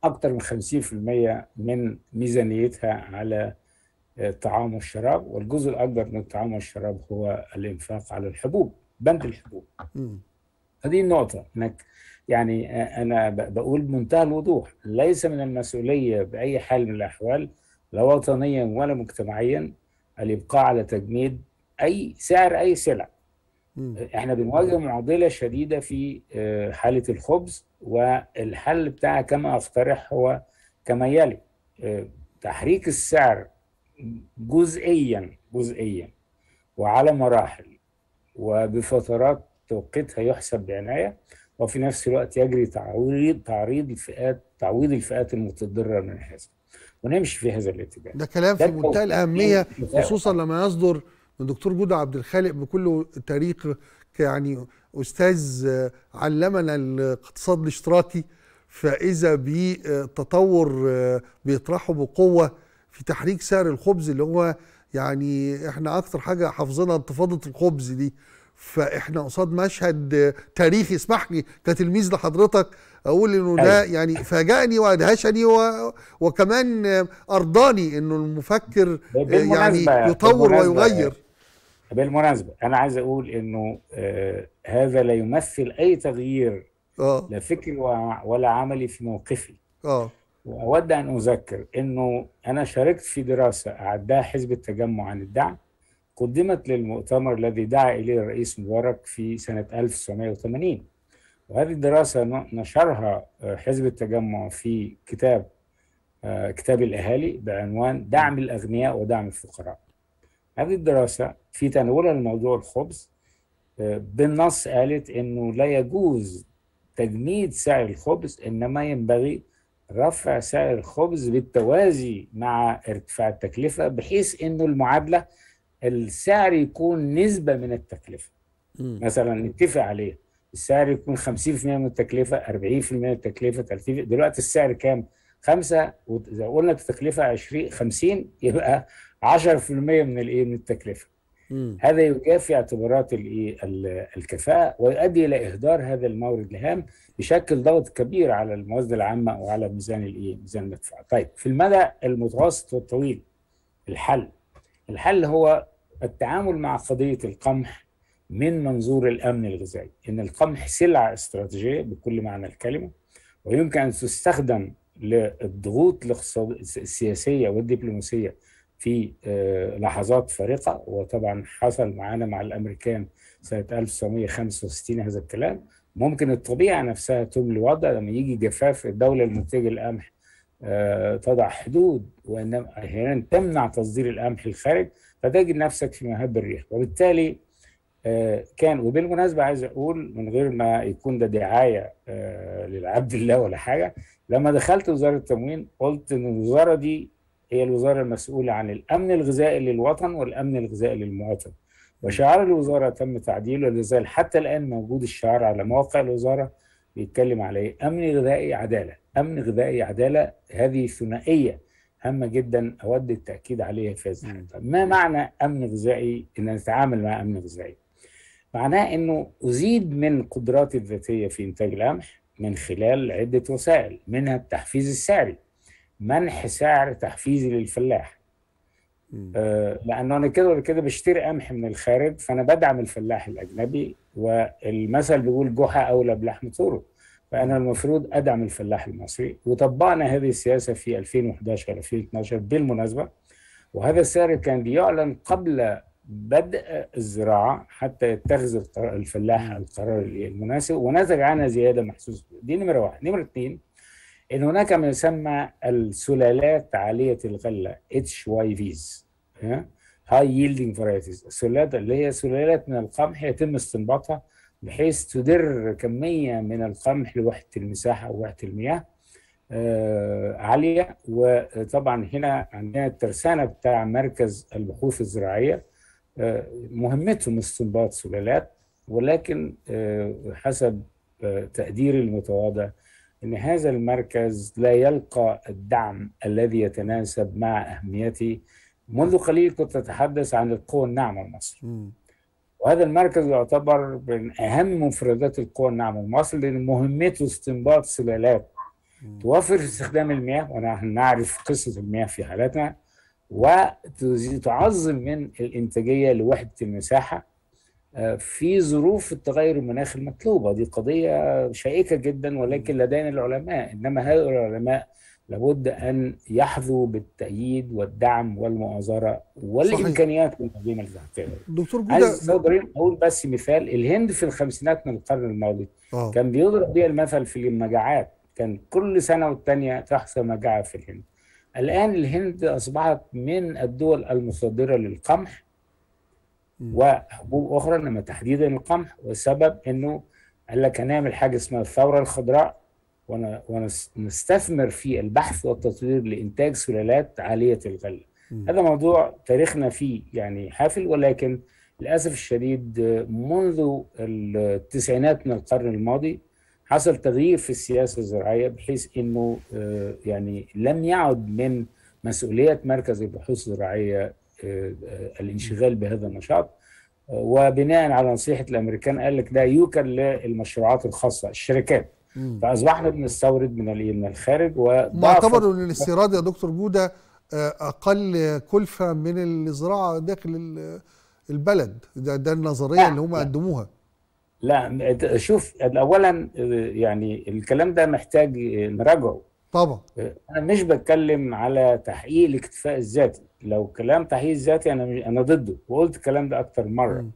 S2: اكثر من 50% من ميزانيتها على الطعام آه، والشراب والجزء الاكبر من الطعام والشراب هو الانفاق على الحبوب بند الحبوب هذه النقطة انك يعني آه، انا بقول بمنتهى الوضوح ليس من المسؤولية باي حال من الاحوال لا وطنيا ولا مجتمعيا الابقاء على تجميد اي سعر اي سلع احنا بنواجه معضله شديده في آه، حاله الخبز والحل بتاعها كما اقترح هو كما يلي آه، تحريك السعر جزئيا جزئيا وعلى مراحل وبفترات توقيتها يحسب بعنايه وفي نفس الوقت يجري تعويض تعريض الفئات تعويض الفئات المتضرره من الحزب ونمشي في هذا الاتجاه
S1: ده كلام في منتهى الاهميه خصوصا لما يصدر من دكتور جودة عبد الخالق بكل تاريخ يعني استاذ علمنا الاقتصاد الاشتراكي فاذا بتطور بيطرحه بقوه في تحريك سعر الخبز اللي هو يعني احنا اكتر حاجه حافظينها انتفاضه الخبز دي فاحنا قصاد مشهد تاريخي اسمح لي كتلميذ لحضرتك اقول انه ده أيوة. يعني فاجأني وادهشني و... وكمان ارضاني انه المفكر آه، يعني يطور آه، ويغير
S2: بالمناسبه انا عايز اقول انه آه هذا لا يمثل اي تغيير آه. لا فكري ولا عملي في موقفي اه واود ان اذكر انه انا شاركت في دراسه اعدها حزب التجمع عن الدعم قدمت للمؤتمر الذي دعا اليه الرئيس مبارك في سنه 1980 وهذه الدراسة نشرها آه، حزب التجمع في كتاب آه، كتاب الأهالي بعنوان دعم الأغنياء ودعم الفقراء هذه الدراسة في تناولها لموضوع الخبز آه، بالنص قالت أنه لا يجوز تجميد سعر الخبز إنما ينبغي رفع سعر الخبز بالتوازي مع ارتفاع التكلفة بحيث أنه المعادلة السعر يكون نسبة من التكلفة مثلا نتفق عليه السعر يكون 50% من التكلفه 40% من التكلفه 30 دلوقتي السعر كام؟ خمسة وإذا قلنا التكلفة 20 50 يبقى 10% من الإيه من التكلفة. مم. هذا يكافي اعتبارات الإيه الكفاءة ويؤدي إلى إهدار هذا المورد الهام يشكل ضغط كبير على الموازنة العامة وعلى ميزان الإيه ميزان المدفوع. طيب في المدى المتوسط والطويل الحل الحل هو التعامل مع قضية القمح من منظور الامن الغذائي ان القمح سلعه استراتيجيه بكل معنى الكلمه ويمكن ان تستخدم للضغوط السياسيه والدبلوماسيه في آه، لحظات فارقه وطبعا حصل معانا مع الامريكان سنه 1965 هذا الكلام ممكن الطبيعه نفسها تملي وضع لما يجي جفاف الدوله المنتجه للقمح آه، تضع حدود وانما احيانا تمنع تصدير القمح للخارج فتجد نفسك في مهب الريح وبالتالي آه، كان وبالمناسبه عايز اقول من غير ما يكون ده دعايه آه، للعبد الله ولا حاجه لما دخلت وزاره التموين قلت ان الوزاره دي هي الوزاره المسؤوله عن الامن الغذائي للوطن والامن الغذائي للمواطن وشعار الوزاره تم تعديله لازال حتى الان موجود الشعار على مواقع الوزاره بيتكلم على ايه؟ امن غذائي عداله، امن غذائي عداله هذه ثنائيه هامه جدا اود التاكيد عليها في هذا ما معنى امن غذائي ان نتعامل مع امن غذائي؟ معناه انه ازيد من قدراتي الذاتيه في انتاج القمح من خلال عده وسائل منها التحفيز السعري منح سعر تحفيزي للفلاح آه لانه انا كده كده بشتري قمح من الخارج فانا بدعم الفلاح الاجنبي والمثل بيقول جحا اولى بلحم ثوره فانا المفروض ادعم الفلاح المصري وطبقنا هذه السياسه في 2011 2012 بالمناسبه وهذا السعر كان بيعلن قبل بدء الزراعه حتى يتخذ الفلاح القرار المناسب ونتج عنها زياده محسوسه دي نمره واحد نمره اثنين ان هناك ما يسمى السلالات عاليه الغله اتش واي فيز هاي ييلدنج فرايتيز السلالات اللي هي سلالات من القمح يتم استنباطها بحيث تدر كميه من القمح لوحده المساحه ووحده المياه آه عاليه وطبعا هنا عندنا الترسانه بتاع مركز البحوث الزراعيه آه، مهمتهم استنباط سلالات ولكن آه، حسب آه، تقديري المتواضع ان هذا المركز لا يلقى الدعم الذي يتناسب مع اهميته منذ قليل كنت اتحدث عن القوى الناعمه لمصر وهذا المركز يعتبر من اهم مفردات القوى الناعمه لمصر لان مهمته استنباط سلالات توفر استخدام المياه ونحن نعرف قصه المياه في حالتنا وتعظم من الانتاجيه لوحده المساحه آه، في ظروف التغير المناخي المطلوبه دي قضيه شائكه جدا ولكن لدينا العلماء انما هؤلاء العلماء لابد ان يحظوا بالتأييد والدعم والمؤازرة والامكانيات للمنظومه الغذائيه.
S1: دكتور جودة عايز
S2: اقول بس مثال الهند في الخمسينات من القرن الماضي آه. كان بيضرب بيها المثل في المجاعات كان كل سنه والتانيه تحصل مجاعه في الهند. الآن الهند أصبحت من الدول المصدرة للقمح وحبوب أخرى إنما تحديدا القمح والسبب إنه قال لك هنعمل حاجة اسمها الثورة الخضراء ونستثمر في البحث والتطوير لإنتاج سلالات عالية الغلة هذا موضوع تاريخنا فيه يعني حافل ولكن للأسف الشديد منذ التسعينات من القرن الماضي حصل تغيير في السياسه الزراعيه بحيث انه آه، يعني لم يعد من مسؤوليه مركز البحوث الزراعيه آه، آه، الانشغال بهذا النشاط وبناء على نصيحه الامريكان قال لك ده يوكل للمشروعات الخاصه الشركات فاصبحنا بنستورد من من الخارج و معتبر ان الاستيراد
S1: يا دكتور جوده اقل كلفه من الزراعه داخل البلد ده ده النظريه اللي هم قدموها
S2: لا شوف اولا يعني الكلام ده محتاج نراجعه طبعا انا مش بتكلم على تحقيق الاكتفاء الذاتي لو كلام تحقيق الذاتي انا انا ضده وقلت الكلام ده اكتر مره م.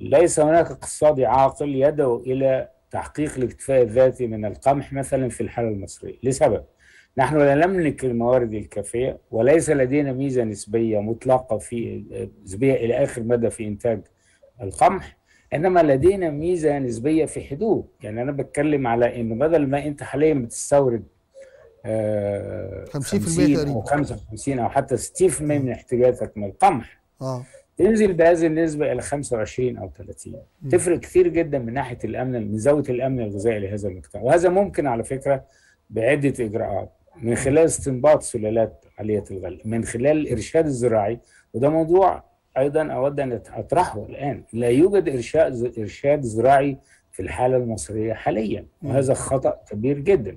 S2: ليس هناك اقتصادي عاقل يدعو الى تحقيق الاكتفاء الذاتي من القمح مثلا في الحاله المصريه لسبب نحن لا نملك الموارد الكافيه وليس لدينا ميزه نسبيه مطلقه في آه، نسبيه الى اخر مدى في انتاج القمح انما لدينا ميزه نسبيه في حدود يعني انا بتكلم على انه بدل ما انت حاليا بتستورد 50% آه، او 55 او حتى 60% من احتياجاتك من القمح اه تنزل بهذه النسبه الى 25 او 30 م. تفرق كثير جدا من ناحيه الامن من زاويه الامن الغذائي لهذا المجتمع وهذا ممكن على فكره بعده اجراءات من خلال استنباط سلالات عاليه الغل من خلال الارشاد الزراعي وده موضوع ايضا اود ان اطرحه الان لا يوجد ارشاد ارشاد زراعي في الحاله المصريه حاليا وهذا خطا كبير جدا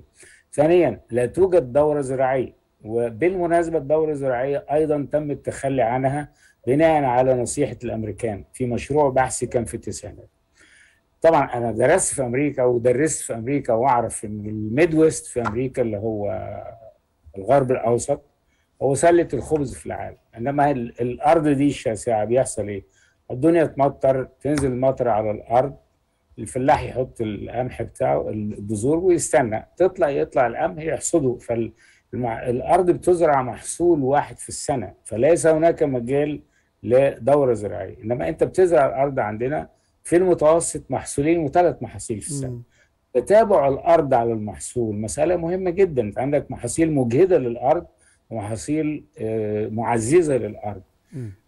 S2: ثانيا لا توجد دوره زراعيه وبالمناسبه الدوره الزراعيه ايضا تم التخلي عنها بناء على نصيحه الامريكان في مشروع بحثي كان في التسعينات طبعا انا درست في امريكا ودرست في امريكا واعرف ان الميد ويست في امريكا اللي هو الغرب الاوسط هو سله الخبز في العالم انما الارض دي الشاسعه بيحصل ايه؟ الدنيا تمطر تنزل المطر على الارض الفلاح يحط القمح بتاعه البذور ويستنى تطلع يطلع القمح يحصده فالارض بتزرع محصول واحد في السنه فليس هناك مجال لدوره زراعيه انما انت بتزرع الارض عندنا في المتوسط محصولين وثلاث محاصيل في السنه تتابع الارض على المحصول مساله مهمه جدا انت عندك محاصيل مجهده للارض ومحاصيل آه، معززه للارض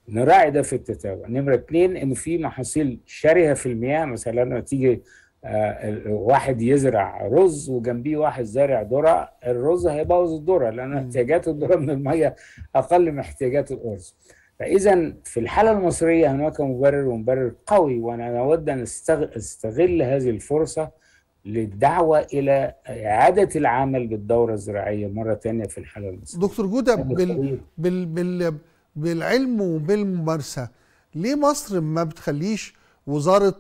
S2: نراعي ده في التتابع نمره اتنين انه في محاصيل شرهه في المياه مثلا لما تيجي آه، واحد يزرع رز وجنبيه واحد زارع ذره الرز هيبوظ الذره لان احتياجات الذره من الميه اقل من احتياجات الارز فاذا في الحاله المصريه هناك مبرر ومبرر قوي وانا اود ان استغل هذه الفرصه للدعوة إلى إعادة العمل بالدورة الزراعية مرة تانية في الحالة المصرية
S1: دكتور جودة بال... بال... بال... بالعلم وبالممارسة ليه مصر ما بتخليش وزارة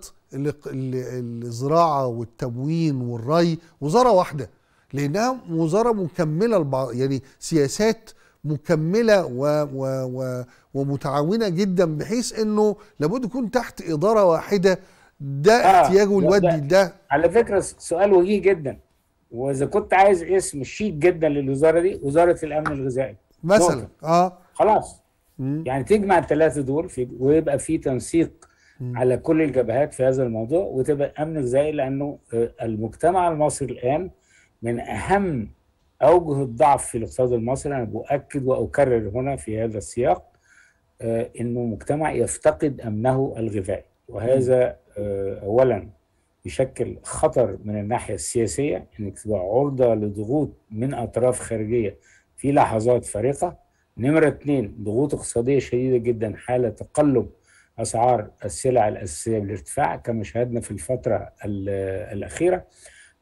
S1: الزراعة والتموين والري وزارة واحدة لأنها وزارة مكملة البعض يعني سياسات مكملة و و و ومتعاونة جدا بحيث أنه لابد يكون تحت إدارة واحدة ده آه. احتياجه الودي ده
S2: على فكره سؤال وجيه جدا واذا كنت عايز اسم شيك جدا للوزاره دي وزاره الامن الغذائي مثلا اه خلاص مم. يعني تجمع الثلاثه دول في ويبقى في تنسيق مم. على كل الجبهات في هذا الموضوع وتبقى امن غذائي لانه آه، المجتمع المصري الان من اهم اوجه الضعف في الاقتصاد المصري انا بؤكد واكرر هنا في هذا السياق آه، انه مجتمع يفتقد امنه الغذائي وهذا آه، اولا يشكل خطر من الناحيه السياسيه انك تبقى عرضه لضغوط من اطراف خارجيه في لحظات فارقه نمره اثنين ضغوط اقتصاديه شديده جدا حالة تقلب اسعار السلع الاساسيه بالارتفاع كما شاهدنا في الفتره الاخيره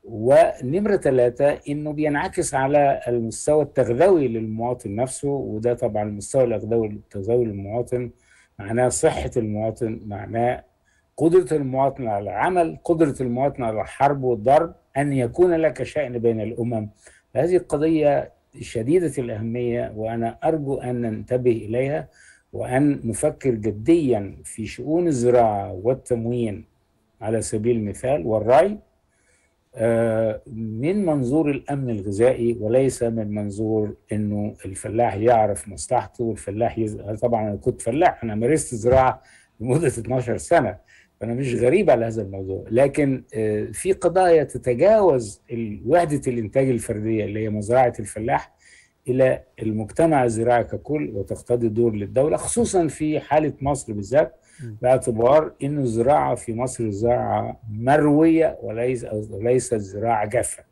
S2: ونمرة ثلاثة إنه بينعكس على المستوى التغذوي للمواطن نفسه وده طبعا المستوى التغذوي للمواطن معناه صحة المواطن معناه قدرة المواطن على العمل قدرة المواطن على الحرب والضرب أن يكون لك شأن بين الأمم هذه القضية شديدة الأهمية وأنا أرجو أن ننتبه إليها وأن نفكر جديا في شؤون الزراعة والتموين على سبيل المثال والرأي آه، من منظور الأمن الغذائي وليس من منظور أنه الفلاح يعرف مصلحته والفلاح يز... طبعا أنا كنت فلاح أنا مارست زراعة لمدة 12 سنة فأنا مش غريب على هذا الموضوع لكن آه، في قضايا تتجاوز وحدة الإنتاج الفردية اللي هي مزرعة الفلاح إلى المجتمع الزراعي ككل وتقتضي دور للدولة خصوصا في حالة مصر بالذات باعتبار أن الزراعة في مصر زراعة مروية وليس وليست زراعة جافة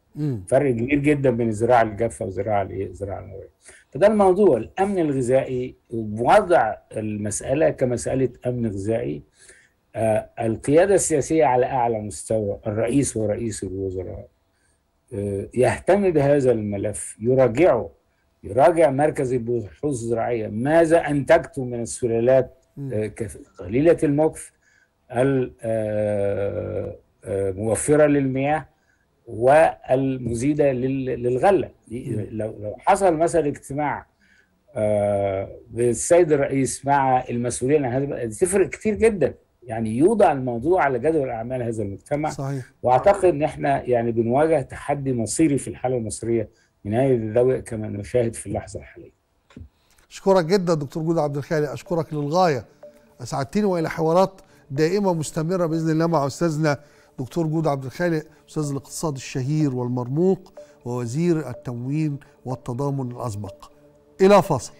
S2: فرق كبير جدا بين الزراعة الجافة والزراعة الزراعة المروية فده الموضوع الأمن الغذائي وضع المسألة كمسألة أمن غذائي آه، القيادة السياسية على أعلى مستوى الرئيس ورئيس الوزراء آه، يهتم بهذا الملف يراجعه يراجع مركز البحوث الزراعية ماذا انتجتم من السلالات آه، قليلة المكث الموفرة للمياه والمزيدة للغلة لو حصل مثلا اجتماع بالسيد الرئيس مع المسؤولين هذا تفرق كتير جدا يعني يوضع الموضوع على جدول اعمال هذا المجتمع صحيح واعتقد ان احنا يعني بنواجه تحدي مصيري في الحاله المصريه من هذه الدواء كما نشاهد في اللحظه الحاليه.
S1: اشكرك جدا دكتور جود عبد الخالق اشكرك للغايه اسعدتني والى حوارات دائمه مستمره باذن الله مع استاذنا دكتور جود عبد الخالق استاذ الاقتصاد الشهير والمرموق ووزير التموين والتضامن الاسبق. الى فاصل.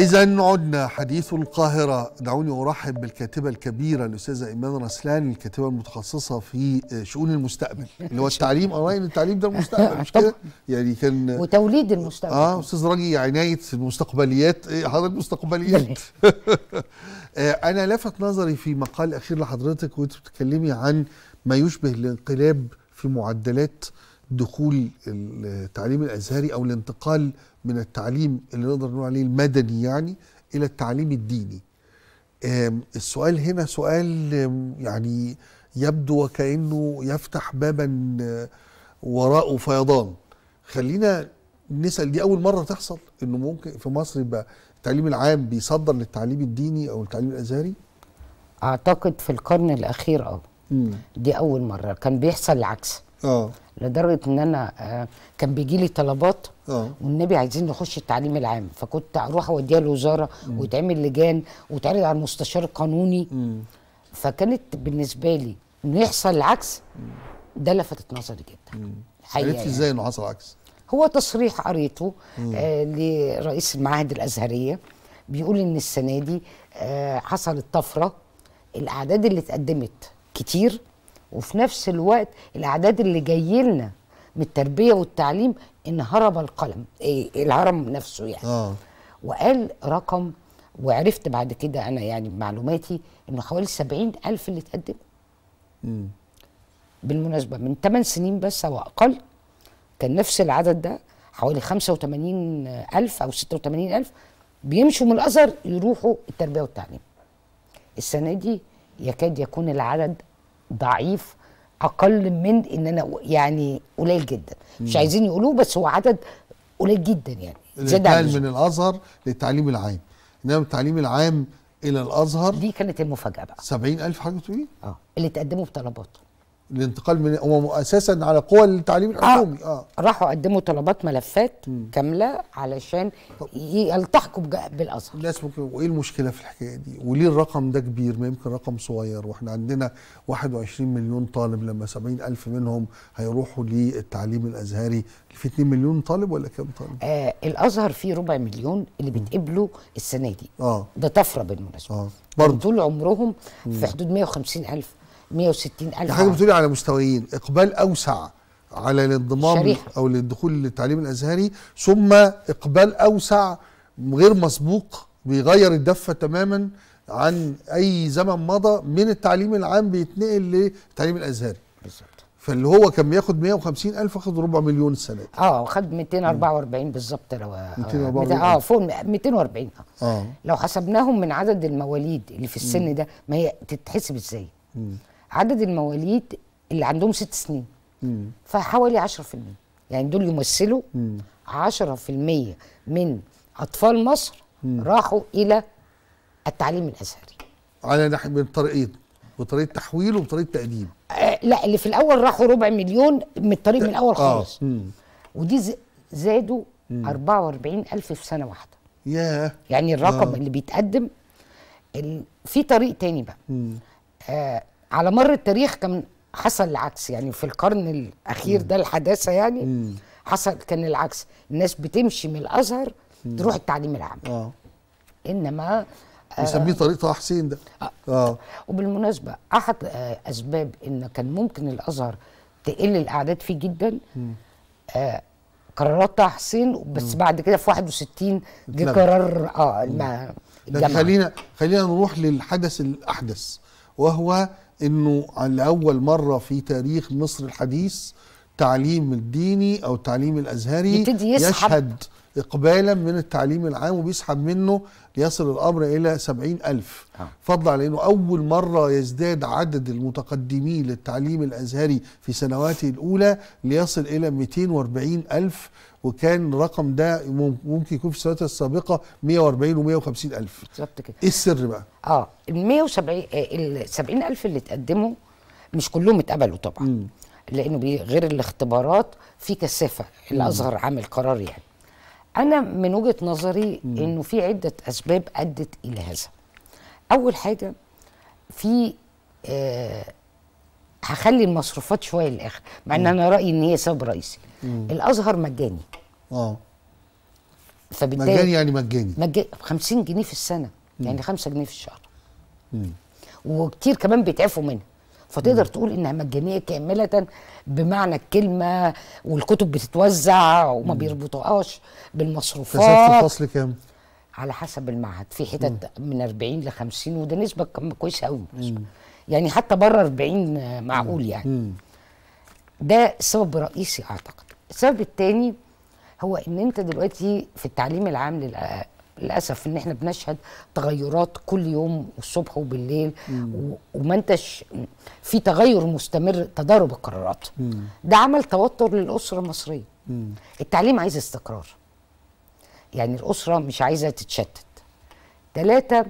S1: إذا عدنا حديث القاهرة دعوني أرحب بالكاتبة الكبيرة الأستاذة إيمان رسلان الكاتبة المتخصصة في شؤون المستقبل اللي هو التعليم أنا إن التعليم ده المستقبل مش كده يعني كان
S3: وتوليد المستقبل آه
S1: أستاذ راجي عناية المستقبليات إيه حضرتك مستقبليات آه، أنا لفت نظري في مقال أخير لحضرتك وأنت بتتكلمي عن ما يشبه الانقلاب في معدلات دخول التعليم الازهري او الانتقال من التعليم اللي نقدر نقول عليه المدني يعني الى التعليم الديني السؤال هنا سؤال يعني يبدو وكانه يفتح بابا آه، وراءه فيضان خلينا نسال دي اول مره تحصل انه ممكن في مصر يبقى التعليم العام بيصدر للتعليم الديني او التعليم الازهري اعتقد في القرن الاخير اه دي اول
S3: مره كان بيحصل العكس اه لدرجه ان انا آه، كان بيجي لي طلبات أوه. والنبي عايزين نخش التعليم العام فكنت اروح اوديها الوزاره ويتعمل لجان ويتعرض على المستشار القانوني م. فكانت بالنسبه لي ان يحصل العكس ده لفتت نظري
S1: جدا ازاي يعني. ازاي انه حصل عكس
S3: هو تصريح قريته آه لرئيس المعاهد الازهريه بيقول ان السنه دي آه حصلت طفره الاعداد اللي اتقدمت كتير وفي نفس الوقت الاعداد اللي جاي لنا من التربيه والتعليم انهرب القلم إيه الهرم نفسه يعني آه. وقال رقم وعرفت بعد كده انا يعني بمعلوماتي انه حوالي 70 الف اللي اتقدموا بالمناسبه من 8 سنين بس او اقل كان نفس العدد ده حوالي 85 الف او 86 الف بيمشوا من الازهر يروحوا التربيه والتعليم السنه دي يكاد يكون العدد ضعيف اقل من ان انا يعني قليل جدا مش عايزين يقولوه بس هو عدد قليل جدا يعني زاد من
S1: الازهر للتعليم العام انما التعليم العام الى الازهر دي كانت المفاجاه بقى 70000 حاجه تقولي اه اللي تقدموا بطلبات
S3: الانتقال من هو اساسا على قوى التعليم آه. الحكومي اه, آه. راحوا قدموا طلبات ملفات م.
S1: كامله علشان يلتحقوا بالازهر الناس ممكن وايه المشكله في الحكايه دي وليه الرقم ده كبير ما يمكن رقم صغير واحنا عندنا 21 مليون طالب لما 70 الف منهم هيروحوا للتعليم الازهري في 2 مليون طالب ولا كام
S3: طالب آه الازهر فيه ربع مليون اللي بيتقبلوا السنه دي اه ده طفره بالمناسبه
S1: آه. برضه
S3: طول عمرهم في حدود 150 الف 160000 حضرتك بتقولي على
S1: مستويين اقبال اوسع على الانضمام او للدخول للتعليم الازهري ثم اقبال اوسع غير مسبوق بيغير الدفه تماما عن اي زمن مضى من التعليم العام بيتنقل للتعليم الازهري بالظبط فاللي هو كان بياخد 150 الف اخد ربع مليون السنه دي اه خد 244
S3: بالظبط لو 244 اه فوق 240 اه, لو حسبناهم من عدد المواليد اللي في السن ده ما هي تتحسب ازاي؟ عدد المواليد اللي عندهم ست سنين مم. فحوالي 10% يعني دول يمثلوا مم. 10% من اطفال مصر مم. راحوا الى التعليم
S1: الازهري على ناحيه من طريقين إيه؟ وطريقه تحويل وطريقه تقديم
S3: آه لا اللي في الاول راحوا ربع مليون من الطريق من الاول آه، خالص آه. ودي زادوا 44 ألف في سنة واحدة ياه yeah. يعني الرقم آه. اللي بيتقدم في طريق تاني بقى مم. آه على مر التاريخ كان حصل العكس يعني في القرن الاخير ده الحداثه يعني م. حصل كان العكس الناس بتمشي من الازهر م. تروح التعليم العام اه انما آه، يسميه طريق حسين ده اه, آه. وبالمناسبه احد آه، اسباب ان كان ممكن الازهر تقل الاعداد فيه جدا آه قرارات طه حسين بس بعد كده في 61 جه قرار اه خلينا
S1: خلينا نروح للحدث الاحدث وهو انه لاول مره في تاريخ مصر الحديث التعليم الديني او التعليم الازهري يبتدي يسحب يشهد اقبالا من التعليم العام وبيسحب منه ليصل الامر الى سبعين الف آه. فضلا على انه اول مره يزداد عدد المتقدمين للتعليم الازهري في سنواته الاولى ليصل الى 240 الف وكان الرقم ده ممكن يكون في السنوات السابقه 140 و150 الف بالظبط كده ايه السر بقى
S3: اه ال 170 آه، ال 70 الف اللي اتقدموا مش كلهم اتقبلوا طبعا م. لانه غير الاختبارات في كثافه الازهر عامل قرار يعني انا من وجهه نظري م. انه في عده اسباب ادت الى هذا اول حاجه في آه هخلي المصروفات شويه للاخر مع ان انا رايي ان هي سبب رئيسي
S1: الازهر مجاني اه
S3: فبالتالي مجاني يعني مجاني مجاني 50 جنيه في السنه مم. يعني 5 جنيه في الشهر مم. وكتير كمان بيتعفوا منها فتقدر مم. تقول انها مجانيه كامله بمعنى الكلمه والكتب بتتوزع وما بيربطوهاش بالمصروفات كسبت الفصل كام؟ على حسب المعهد في حتت من 40 ل 50 وده نسبه كويسه قوي بالنسبه يعني حتى بره 40 معقول يعني ده سبب رئيسي اعتقد السبب الثاني هو ان انت دلوقتي في التعليم العام للاسف ان احنا بنشهد تغيرات كل يوم والصبح وبالليل وما انتش في تغير مستمر تضارب القرارات ده عمل توتر للاسره المصريه مم. التعليم عايز استقرار يعني الاسره مش عايزه تتشتت ثلاثه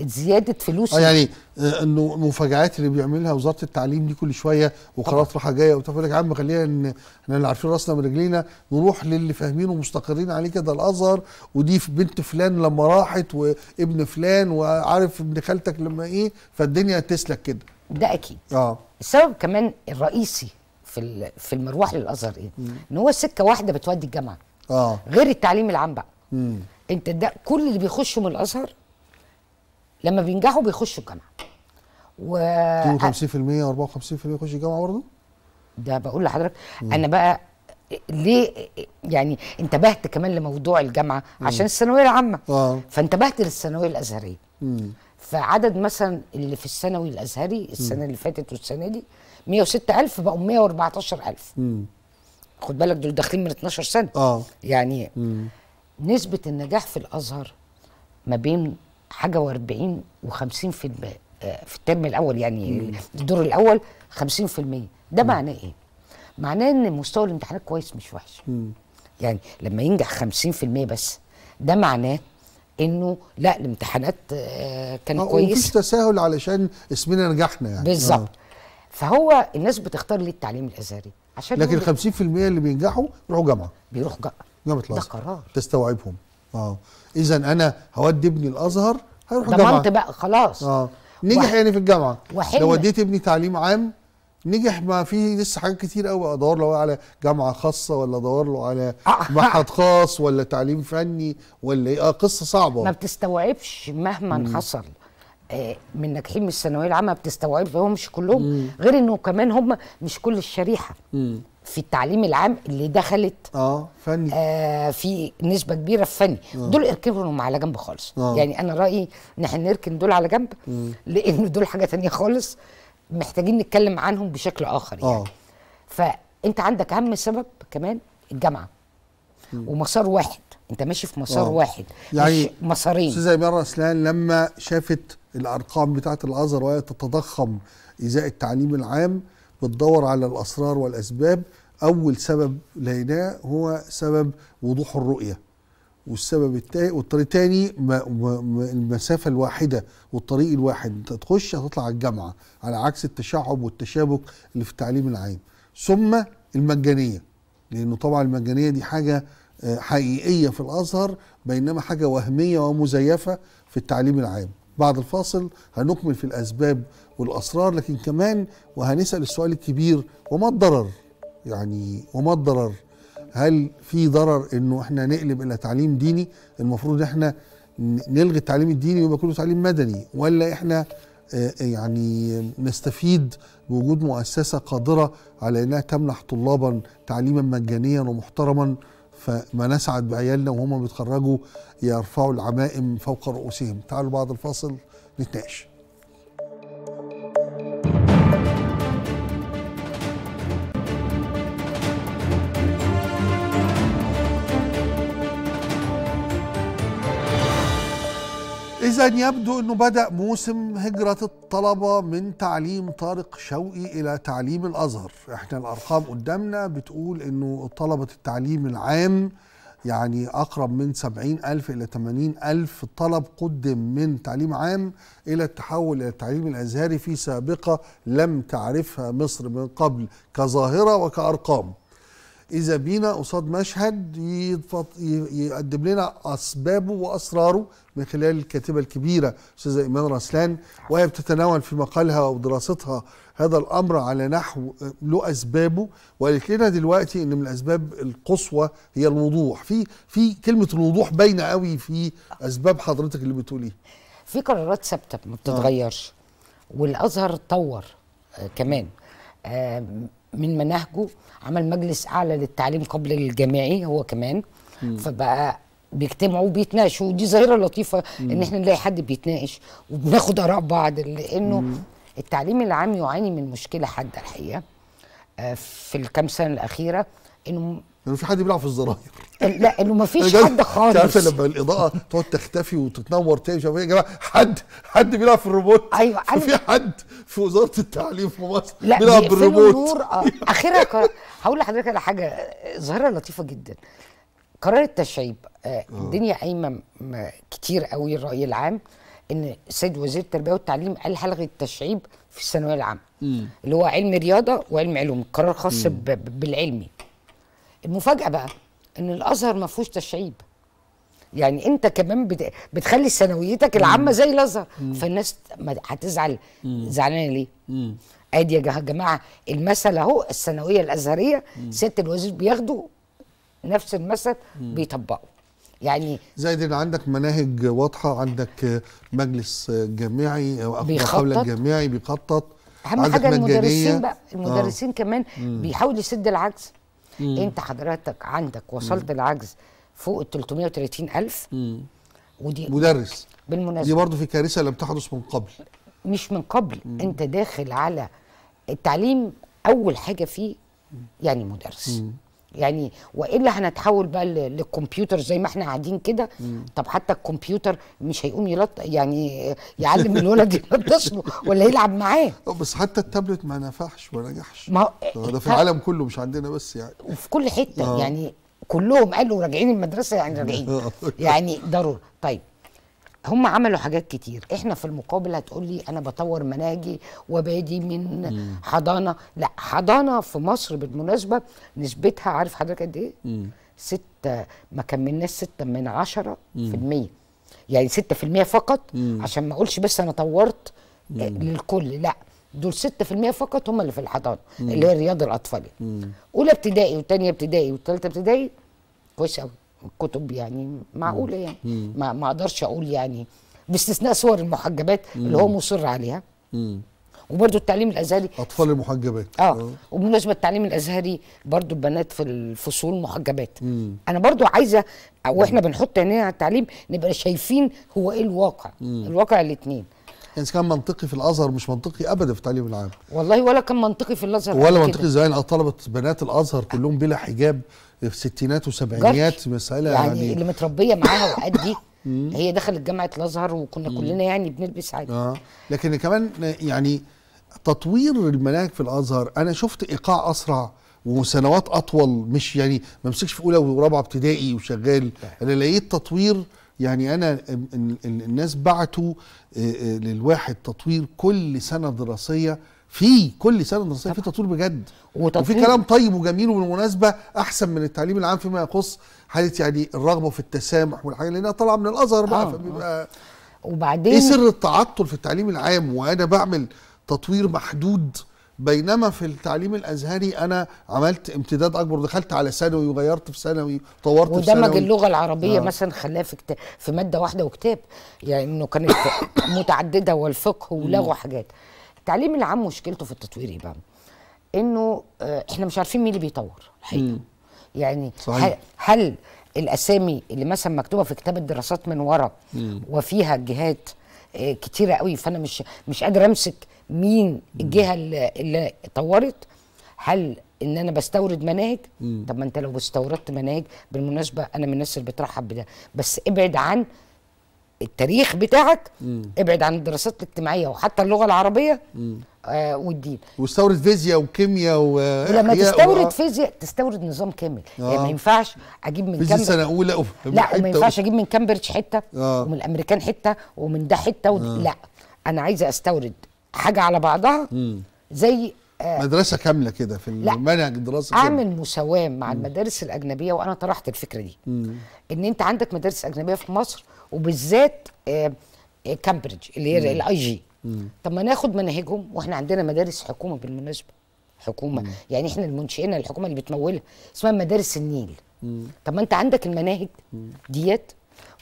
S1: زياده فلوس آه، يعني آه، انه المفاجآت اللي بيعملها وزاره التعليم دي كل شويه وقرارات راحه جايه وتقول لك يا عم خلينا احنا اللي عارفين راسنا من رجلينا نروح للي فاهمين ومستقرين عليه كده الازهر ودي بنت فلان لما راحت وابن فلان وعارف ابن خالتك لما ايه فالدنيا تسلك كده ده اكيد اه السبب كمان
S3: الرئيسي في في المروح للازهر ايه؟ ان هو سكه واحده بتودي الجامعه اه غير التعليم العام بقى مم. انت ده كل اللي بيخشوا من الازهر لما بينجحوا بيخشوا الجامعه و
S1: 52% و54% يخش الجامعه برضه
S3: ده بقول لحضرتك انا بقى ليه يعني انتبهت كمان لموضوع الجامعه عشان الثانويه العامه آه. فانتبهت للثانويه الازهريه فعدد مثلا اللي في الثانوي الازهري السنه اللي فاتت والسنه دي 106000 بقوا 114000 خد بالك دول داخلين من 12 سنه آه. يعني مم. نسبه النجاح في الازهر ما بين حاجه و40 و50% في الترم الاول يعني الدور الاول 50% ده معناه ايه؟ معناه ان مستوى الامتحانات كويس مش وحش مم. يعني لما ينجح 50% بس ده معناه انه لا الامتحانات كان آه، كانت آه، كويسه مفيش
S1: تساهل علشان اسمنا نجحنا يعني بالظبط آه.
S3: فهو الناس بتختار ليه التعليم الازهري عشان لكن
S1: 50% اللي بينجحوا بيروحوا جامعه بيروحوا جامعه جامعه الازهر ده قرار تستوعبهم اه اذا انا هودي ابني الازهر هيروح جامعه ضمنت بقى خلاص اه نجح و... يعني في الجامعه وحلم. لو وديت ابني تعليم عام نجح ما فيه لسه حاجات كتير قوي ادور له على جامعه خاصه ولا ادور له على آه. معهد خاص ولا تعليم فني ولا ايه آه، قصه صعبه ما
S3: بتستوعبش مهما مم. حصل آه، من ناجحين من الثانويه العامه بتستوعبش هم مش كلهم مم. غير انه كمان هم مش كل الشريحه مم. في التعليم العام اللي دخلت اه فني آه في نسبه كبيره في فني آه. دول اركنهم على جنب خالص آه. يعني انا رايي ان احنا نركن دول على جنب م. لان دول حاجه تانية خالص محتاجين نتكلم عنهم بشكل اخر يعني آه. فانت عندك اهم سبب كمان الجامعه م. ومسار
S1: واحد انت ماشي في مسار آه. واحد يعني مش مسارين استاذه اميره اسلان لما شافت الارقام بتاعه الازهر وهي تتضخم ازاء التعليم العام بتدور على الأسرار والأسباب أول سبب لقيناه هو سبب وضوح الرؤية والسبب التاني والطريق التاني المسافة الواحدة والطريق الواحد أنت تخش هتطلع على الجامعة على عكس التشعب والتشابك اللي في التعليم العام ثم المجانية لأنه طبعا المجانية دي حاجة آه، حقيقية في الأزهر بينما حاجة وهمية ومزيفة في التعليم العام بعد الفاصل هنكمل في الأسباب والاسرار لكن كمان وهنسال السؤال الكبير وما الضرر؟ يعني وما الضرر؟ هل في ضرر انه احنا نقلب الى تعليم ديني؟ المفروض احنا نلغي التعليم الديني ويبقى كله تعليم مدني ولا احنا آه، آه، يعني نستفيد بوجود مؤسسة قادرة على أنها تمنح طلابا تعليما مجانيا ومحترما فما نسعد بعيالنا وهم بيتخرجوا يرفعوا العمائم فوق رؤوسهم تعالوا بعد الفاصل نتناقش إذا يبدو أنه بدأ موسم هجرة الطلبة من تعليم طارق شوقي إلى تعليم الأزهر إحنا الأرقام قدامنا بتقول أنه طلبة التعليم العام يعني أقرب من 70 ألف إلى 80 ألف طلب قدم من تعليم عام إلى التحول إلى التعليم الأزهري في سابقة لم تعرفها مصر من قبل كظاهرة وكأرقام اذا بينا قصاد مشهد يقدم لنا اسبابه واسراره من خلال الكاتبه الكبيره استاذه ايمان رسلان وهي بتتناول في مقالها ودراستها هذا الامر على نحو له اسبابه وقالت لنا دلوقتي ان من الاسباب القصوى هي الوضوح في في كلمه الوضوح باينه قوي في اسباب حضرتك اللي بتقوليها
S3: في قرارات ثابته ما بتتغيرش آه. والازهر اتطور آه كمان آه من مناهجه عمل مجلس اعلى للتعليم قبل الجامعي هو كمان مم. فبقى بيجتمعوا وبيتناقشوا ودي ظاهره لطيفه مم. ان احنا نلاقي حد بيتناقش وبناخد اراء بعض لانه مم. التعليم العام يعاني من مشكله حاده الحقيقه
S1: آه، في الكام سنه الاخيره انه لانه في حد بيلعب في الزراير لا
S3: انه ما فيش حد خالص عارفه لما
S1: الاضاءه تقعد تختفي وتتنور تاني مش إيه يا جماعه حد حد بيلعب في الروبوت أيوة،, ايوه في حد في وزاره التعليم في مصر لا بيلعب بالريموت النور
S3: آه. اخرها هقول لحضرتك على حاجه ظاهره لطيفه جدا قرار التشعيب آه, آه. الدنيا قايمه كتير قوي الراي العام ان السيد وزير التربيه والتعليم قال هلغي التشعيب في الثانويه العامه اللي هو علم رياضه وعلم علوم قرار خاص بالعلمي المفاجاه بقى ان الازهر ما فيهوش تشعيب يعني انت كمان بت... بتخلي ثانويتك العامه زي الازهر فالناس هتزعل زعلانه ليه؟ مم. ادي يا جماعه المثل اهو الثانويه الازهريه ست الوزير بياخدوا نفس المثل بيطبقوا
S1: يعني زائد ان عندك مناهج واضحه عندك مجلس جامعي او محاوله الجامعي بيخطط اهم حاجه المدرسين بقى آه. المدرسين
S3: آه. كمان بيحاولوا بيحاول يسد العجز مم. انت حضرتك عندك وصلت مم. العجز فوق ال 330 الف مم. ودي مدرس بالمناسبه دي برضه
S1: في كارثه لم تحدث
S3: من قبل مش من قبل مم. انت داخل على التعليم اول حاجه فيه يعني مدرس مم. يعني والا هنتحول بقى للكمبيوتر زي ما احنا قاعدين كده طب حتى الكمبيوتر مش هيقوم يلط يعني يعلم الولد
S1: يلطش له ولا يلعب معاه اه، بس حتى التابلت ما نفعش ولا نجحش ما ده في العالم كله مش عندنا بس يعني وفي كل حته آه. يعني كلهم قالوا راجعين المدرسه
S3: يعني راجعين اه. يعني ضروري طيب هم عملوا حاجات كتير احنا في المقابل هتقول لي انا بطور مناهجي وبادي من حضانه لا حضانه في مصر بالمناسبه نسبتها عارف حضرتك قد ايه ستة ما كملناش ستة من عشرة مم. في المية يعني ستة في المية فقط مم. عشان ما اقولش بس انا طورت مم. آه، للكل لا دول 6% فقط هم اللي في الحضانه اللي هي رياض الاطفال اولى ابتدائي وثانيه ابتدائي وثالثه ابتدائي كويس قوي كتب يعني معقوله يعني ما ما اقدرش اقول يعني باستثناء صور المحجبات اللي هو مصر عليها وبرده التعليم الازهري اطفال المحجبات اه, آه. وبالمناسبه التعليم الازهري برده البنات في الفصول محجبات مم. انا برده عايزه واحنا بنحط عينينا على التعليم نبقى شايفين هو ايه الواقع مم. الواقع الاثنين
S1: يعني كان منطقي في الازهر مش منطقي ابدا في التعليم العام
S3: والله ولا كان منطقي في الازهر ولا منطقي
S1: زمان طلبه بنات الازهر كلهم بلا حجاب في الستينات وسبعينات مساله يعني, يعني اللي
S3: متربيه معاها وقد دي هي دخلت جامعه الازهر وكنا كلنا يعني بنلبس عادي
S1: اه لكن كمان يعني تطوير المناهج في الازهر انا شفت ايقاع اسرع وسنوات اطول مش يعني ما امسكش في اولى ورابعه ابتدائي وشغال انا لقيت تطوير يعني انا الناس بعتوا آه، آه، للواحد تطوير كل سنه دراسيه في كل سنه دراسيه في تطوير بجد وتطوير. وفي كلام طيب وجميل وبالمناسبه احسن من التعليم العام فيما يخص حاله يعني الرغبه في التسامح والحاجه لانها طالعه من الازهر بقى آه. فبيبقى وبعدين ايه سر التعطل في التعليم العام وانا بعمل تطوير محدود بينما في التعليم الازهري انا عملت امتداد اكبر دخلت على ثانوي وغيرت في ثانوي طورت في ثانوي ودمج اللغه
S3: العربيه آه. مثلا خلاها في كتاب في ماده واحده وكتاب يعني انه كانت متعدده والفقه ولغوا حاجات التعليم العام مشكلته في التطوير ايه بقى؟ انه آه، احنا مش عارفين مين اللي بيطور الحقيقه يعني صحيح. هل الاسامي اللي مثلا مكتوبه في كتاب الدراسات من ورا وفيها جهات آه، كتيره قوي فانا مش مش قادر امسك مين الجهه اللي, اللي طورت هل ان انا بستورد مناهج طب ما انت لو استوردت مناهج بالمناسبه انا من الناس اللي بترحب بده بس ابعد عن التاريخ بتاعك مم. ابعد عن الدراسات الاجتماعيه وحتى اللغه العربيه آه والدين
S1: واستورد فيزياء وكيمياء و لما تستورد و...
S3: فيزياء تستورد نظام كامل آه. يعني ما ينفعش اجيب من كامبريدج سنه اولى أو... لا وما ينفعش اجيب من كامبريدج حته آه. ومن الامريكان حته ومن ده حته آه. لا انا عايزه استورد حاجه على بعضها مم. زي آه مدرسه
S1: كامله كده في المنهج
S3: الدراسي اعمل مساواه مع مم. المدارس الاجنبيه وانا طرحت الفكره دي مم. ان انت عندك مدارس اجنبيه في مصر وبالذات كامبريدج آه، آه، اللي هي الاي جي طب ما ناخد مناهجهم واحنا عندنا مدارس حكومه بالمناسبه حكومه مم. يعني احنا المنشئين الحكومه اللي بتمولها اسمها مدارس النيل مم. طب ما انت عندك المناهج ديت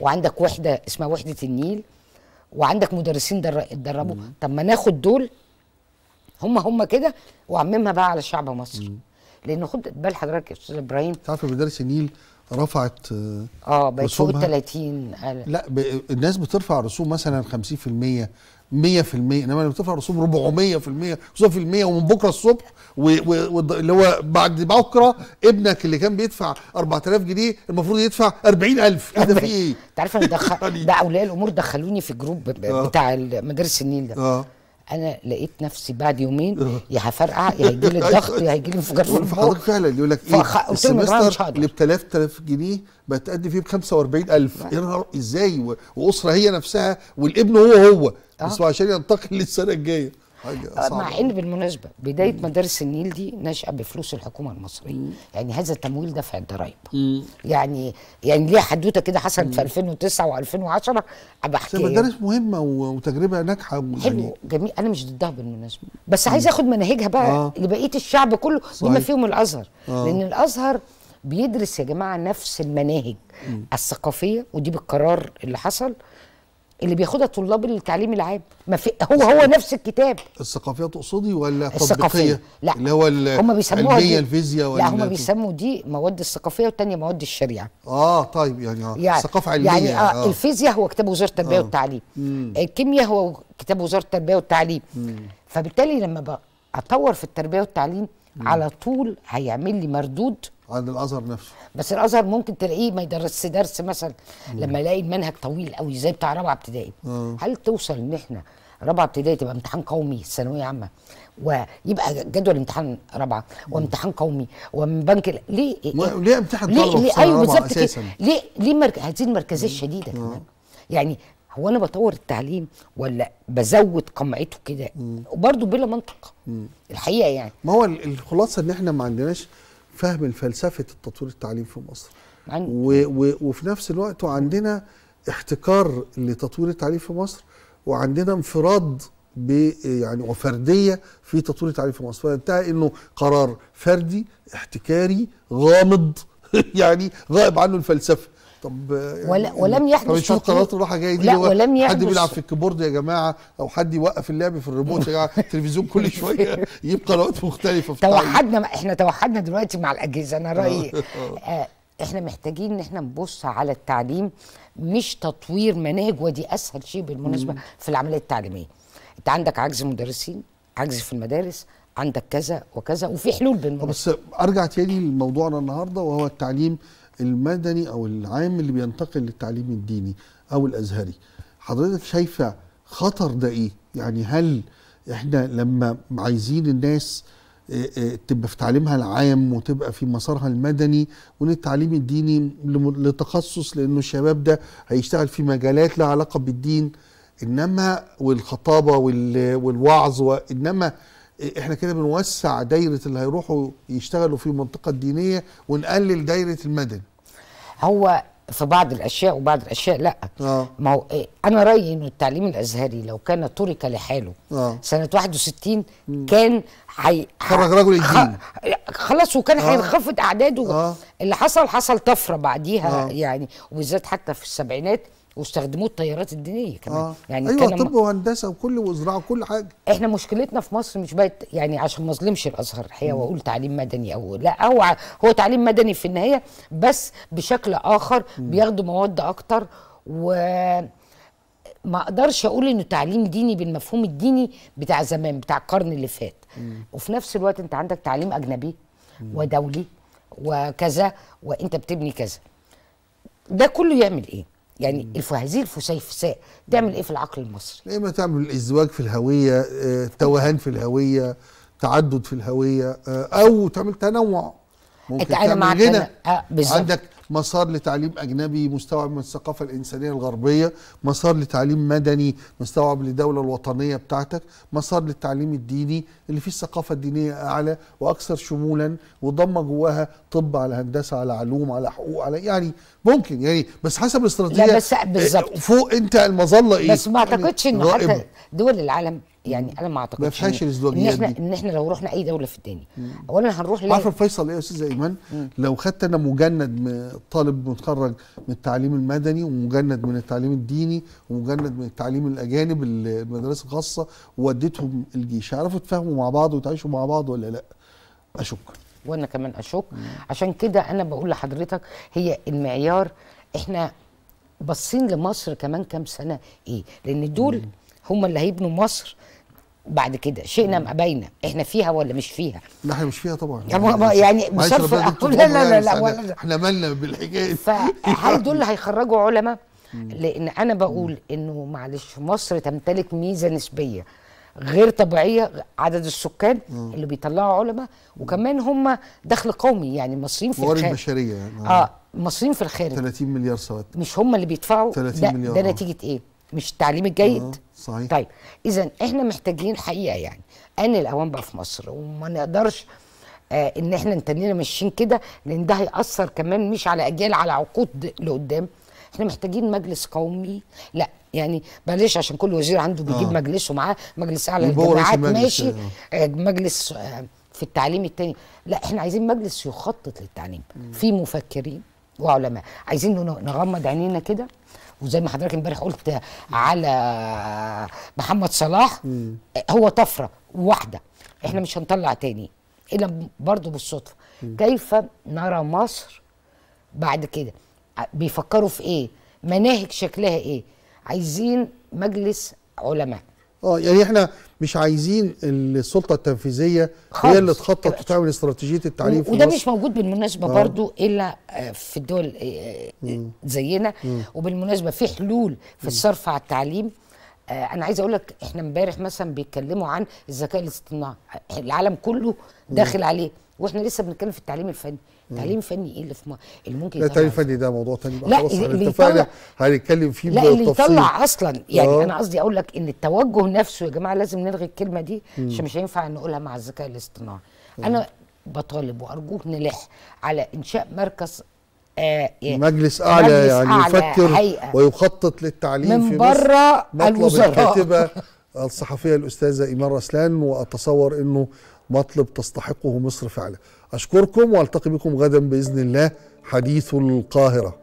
S3: وعندك وحده اسمها وحده النيل وعندك مدرسين اتدربوا طب ما ناخد دول هم هم كده وعممها بقى على شعب
S1: مصر مم. لان خد بال حضرتك يا استاذ ابراهيم تعرف مدارس النيل رفعت آه،, اه بقت فوق ال 30 لا ب... الناس بترفع رسوم مثلا 50% 100% انما لما بترفع رسوم 400% 500% ومن بكره الصبح واللي و... هو بعد بكره ابنك اللي كان بيدفع 4000 جنيه المفروض يدفع 40000 ايه ده في ايه؟ انت عارف انا ده يعني اولياء الامور دخلوني في جروب آه. بتاع
S3: مدارس النيل ده آه. انا لقيت نفسي بعد يومين آه. يا هفرقع يا هيجي لي أيوة. الضغط يا هيجي لي انفجار في البوق فعلا يقول لك ايه السمستر
S1: اللي ب 3000 جنيه بتأدي فيه ب 45000 يا نهار ازاي واسره هي نفسها والابن هو هو آه. بس عشان ينتقل للسنه الجايه آه، مع ان بالمناسبه بدايه مدارس النيل دي ناشئه
S3: بفلوس الحكومه المصريه مم. يعني هذا التمويل دفع الضرايب يعني يعني ليه حدوته كده حصلت في 2009 و2010 بحكي مدارس
S1: مهمه وتجربه ناجحه يعني. حلو
S3: جميل انا مش ضدها بالمناسبه بس عايز اخد
S1: مناهجها بقى آه. لبقيه الشعب كله
S3: بما فيهم الازهر آه. لان الازهر بيدرس يا جماعه نفس المناهج مم. الثقافيه ودي بالقرار اللي حصل اللي بياخدها طلاب التعليم العام ما في هو هو نفس الكتاب
S1: الثقافيه تقصدي ولا الثقافيه لا اللي هو هم بيسموها دي الفيزياء ولا لا هم بيسموا
S3: دي مواد الثقافيه والثانيه مواد الشريعه
S1: اه طيب يعني اه يعني ثقافه يعني علميه يعني آه, آه
S3: الفيزياء هو كتاب وزاره التربيه آه والتعليم الكيمياء آه، هو كتاب وزاره التربيه والتعليم فبالتالي لما اطور في التربيه والتعليم على طول هيعمل لي مردود عن الازهر نفسه بس الازهر ممكن تلاقيه ما يدرس درس مثلا لما يلاقي المنهج طويل قوي زي بتاع رابعه ابتدائي آه. هل توصل ان احنا رابعه ابتدائي تبقى امتحان قومي ثانويه عامه ويبقى جدول امتحان رابعه وامتحان قومي ومن بنك ال... ليه ليه امتحان قومي ليه ايوه بالظبط ليه ليه مرك... هذه المركزيه الشديده آه. كمان يعني هو انا بطور التعليم ولا
S1: بزود قمعته كده وبرده بلا منطق الحقيقه يعني ما هو الخلاصه ان احنا ما عندناش فهم فلسفه التطوير التعليم في مصر و... و... وفي نفس الوقت عندنا احتكار لتطوير التعليم في مصر وعندنا انفراد ب يعني وفرديه في تطوير التعليم في مصر فانتهى انه قرار فردي احتكاري غامض يعني غائب عنه الفلسفه طب ولا يعني ولم يحدث طب شو قنوات الراحه جايه دي لا ولم يحدث حد بيلعب في الكيبورد يا جماعه او حد يوقف اللعب في الريموت يا جماعه التلفزيون كل شويه يجيب قنوات مختلفه في توحدنا
S3: احنا توحدنا دلوقتي مع الاجهزه انا رايي آه. آه احنا محتاجين ان احنا نبص على التعليم مش تطوير مناهج ودي اسهل شيء بالمناسبه في العمليه التعليميه انت عندك عجز مدرسين عجز في المدارس عندك كذا وكذا وفي حلول آه، بالمناسبه
S1: بس ارجع تاني لموضوعنا النهارده وهو التعليم المدني او العام اللي بينتقل للتعليم الديني او الازهري حضرتك شايفه خطر ده ايه يعني هل احنا لما عايزين الناس آه، آه، تبقى في تعليمها العام وتبقى في مسارها المدني وللتعليم الديني لتخصص لانه الشباب ده هيشتغل في مجالات لها علاقه بالدين انما والخطابه والوعظ وانما احنا كده بنوسع دايره اللي هيروحوا يشتغلوا في المنطقه الدينيه ونقلل دايره المدني هو
S3: في بعض الاشياء وبعض الاشياء لا آه. ما هو إيه، انا رايي ان التعليم الازهري لو كان ترك لحاله آه. سنه 61 م. كان حي خرج رجل الدين خلاص وكان آه. هينخفض اعداده آه. اللي حصل حصل طفره بعديها آه. يعني وبالذات حتى في السبعينات واستخدموه التيارات الدينيه كمان آه. يعني ايوه طب وهندسه وكل وزراعه وكل حاجه احنا مشكلتنا في مصر مش بقت يعني عشان ما اظلمش الازهر الحقيقه واقول تعليم مدني او لا هو هو تعليم مدني في النهايه بس بشكل اخر بياخدوا مواد اكتر و ما اقدرش اقول انه تعليم ديني بالمفهوم الديني بتاع زمان بتاع القرن اللي فات مم. وفي نفس الوقت انت عندك تعليم اجنبي مم. ودولي وكذا وانت بتبني كذا ده كله يعمل ايه يعني هذه الفسيفساء تعمل ايه في العقل المصري؟
S1: ايه ما تعمل ازدواج في الهويه، آه، توهان في الهويه، تعدد في الهويه، آه، او تعمل تنوع ممكن تعمل غنى آه، عندك مسار لتعليم أجنبي مستوعب من الثقافة الإنسانية الغربية مسار لتعليم مدني مستوعب للدولة الوطنية بتاعتك مسار للتعليم الديني اللي فيه الثقافة الدينية أعلى وأكثر شمولا وضم جواها طب على هندسة على علوم على حقوق على يعني ممكن يعني بس حسب الاستراتيجية لا بس بالظبط فوق أنت المظلة إيه بس ما أعتقدش ان يعني حتى
S3: دول العالم يعني انا ما اعتقدش ما فيهاش الازدواجيات ان احنا ان احنا لو رحنا اي دوله في الدنيا اولا
S1: هنروح ليه عارفه فيصل ايه يا استاذ ايمان لو خدت انا مجند طالب متخرج من التعليم المدني ومجند من التعليم الديني ومجند من التعليم الاجانب المدارس الخاصه ووديتهم الجيش هيعرفوا يتفاهموا مع بعض وتعيشوا مع بعض ولا لا اشك
S3: وانا كمان اشك عشان كده انا بقول لحضرتك هي المعيار احنا باصين لمصر كمان كام سنه ايه لان دول هم اللي هيبنوا مصر بعد كده شئنا ام ابينا احنا فيها ولا مش فيها لا احنا مش فيها طبعا يعني, يعني مش لا لا لا لا لا, لا
S1: احنا مالنا بالحكايه فهل دول
S3: هيخرجوا علماء لان انا بقول انه معلش مصر تمتلك ميزه نسبيه غير طبيعيه عدد السكان مم. اللي بيطلعوا علماء وكمان هم دخل قومي يعني المصريين نعم. آه، في الخارج بشريه يعني اه المصريين في الخارج 30 مليار سواد مش هم اللي بيدفعوا 30 ده, مليار ده آه. نتيجه ايه؟ مش التعليم الجيد مم. آه. صحيح طيب اذا احنا محتاجين حقيقه يعني ان الاوان بقى في مصر وما نقدرش آه ان احنا نتنينا ماشيين كده لان ده هياثر كمان مش على اجيال على عقود لقدام احنا محتاجين مجلس قومي لا يعني بلاش عشان كل وزير عنده بيجيب آه. مجلسه معاه مجلس اعلى الجامعات ماشي آه. آه مجلس آه في التعليم التاني لا احنا عايزين مجلس يخطط للتعليم في مفكرين وعلماء عايزين نغمض عينينا كده وزي ما حضرتك امبارح قلت على محمد صلاح هو طفره واحده احنا مش هنطلع تاني الا برضه بالصدفه كيف نرى مصر بعد كده بيفكروا في ايه مناهج شكلها ايه عايزين مجلس علماء
S1: اه يعني احنا مش عايزين السلطه التنفيذيه خالص. هي اللي تخطط وتعمل استراتيجيه التعليم في وده مش
S3: موجود بالمناسبه آه. برضو الا آه، في الدول آه، آه، زينا مم. وبالمناسبه في حلول في الصرف على التعليم انا عايز اقول لك احنا امبارح مثلا بيتكلموا عن الذكاء الاصطناعي العالم كله داخل عليه واحنا لسه بنتكلم في التعليم الفني تعليم فني ايه اللي في اللي ممكن لا التعليم
S1: الفني ده موضوع تاني بقى خلاص اللي يطلع هنتكلم فيه بالتفصيل لا اللي يطلع اصلا يعني آه. انا قصدي
S3: اقول لك ان التوجه نفسه يا جماعه لازم نلغي الكلمه دي عشان مش هينفع نقولها مع الذكاء الاصطناعي انا بطالب وارجوك نلح على انشاء مركز آه يعني مجلس اعلى يعني يفكر
S1: ويخطط للتعليم من في بره الوزراء الكاتبه الصحفيه الاستاذه ايمان رسلان واتصور انه مطلب تستحقه مصر فعلا أشكركم وألتقي بكم غدا بإذن الله حديث القاهرة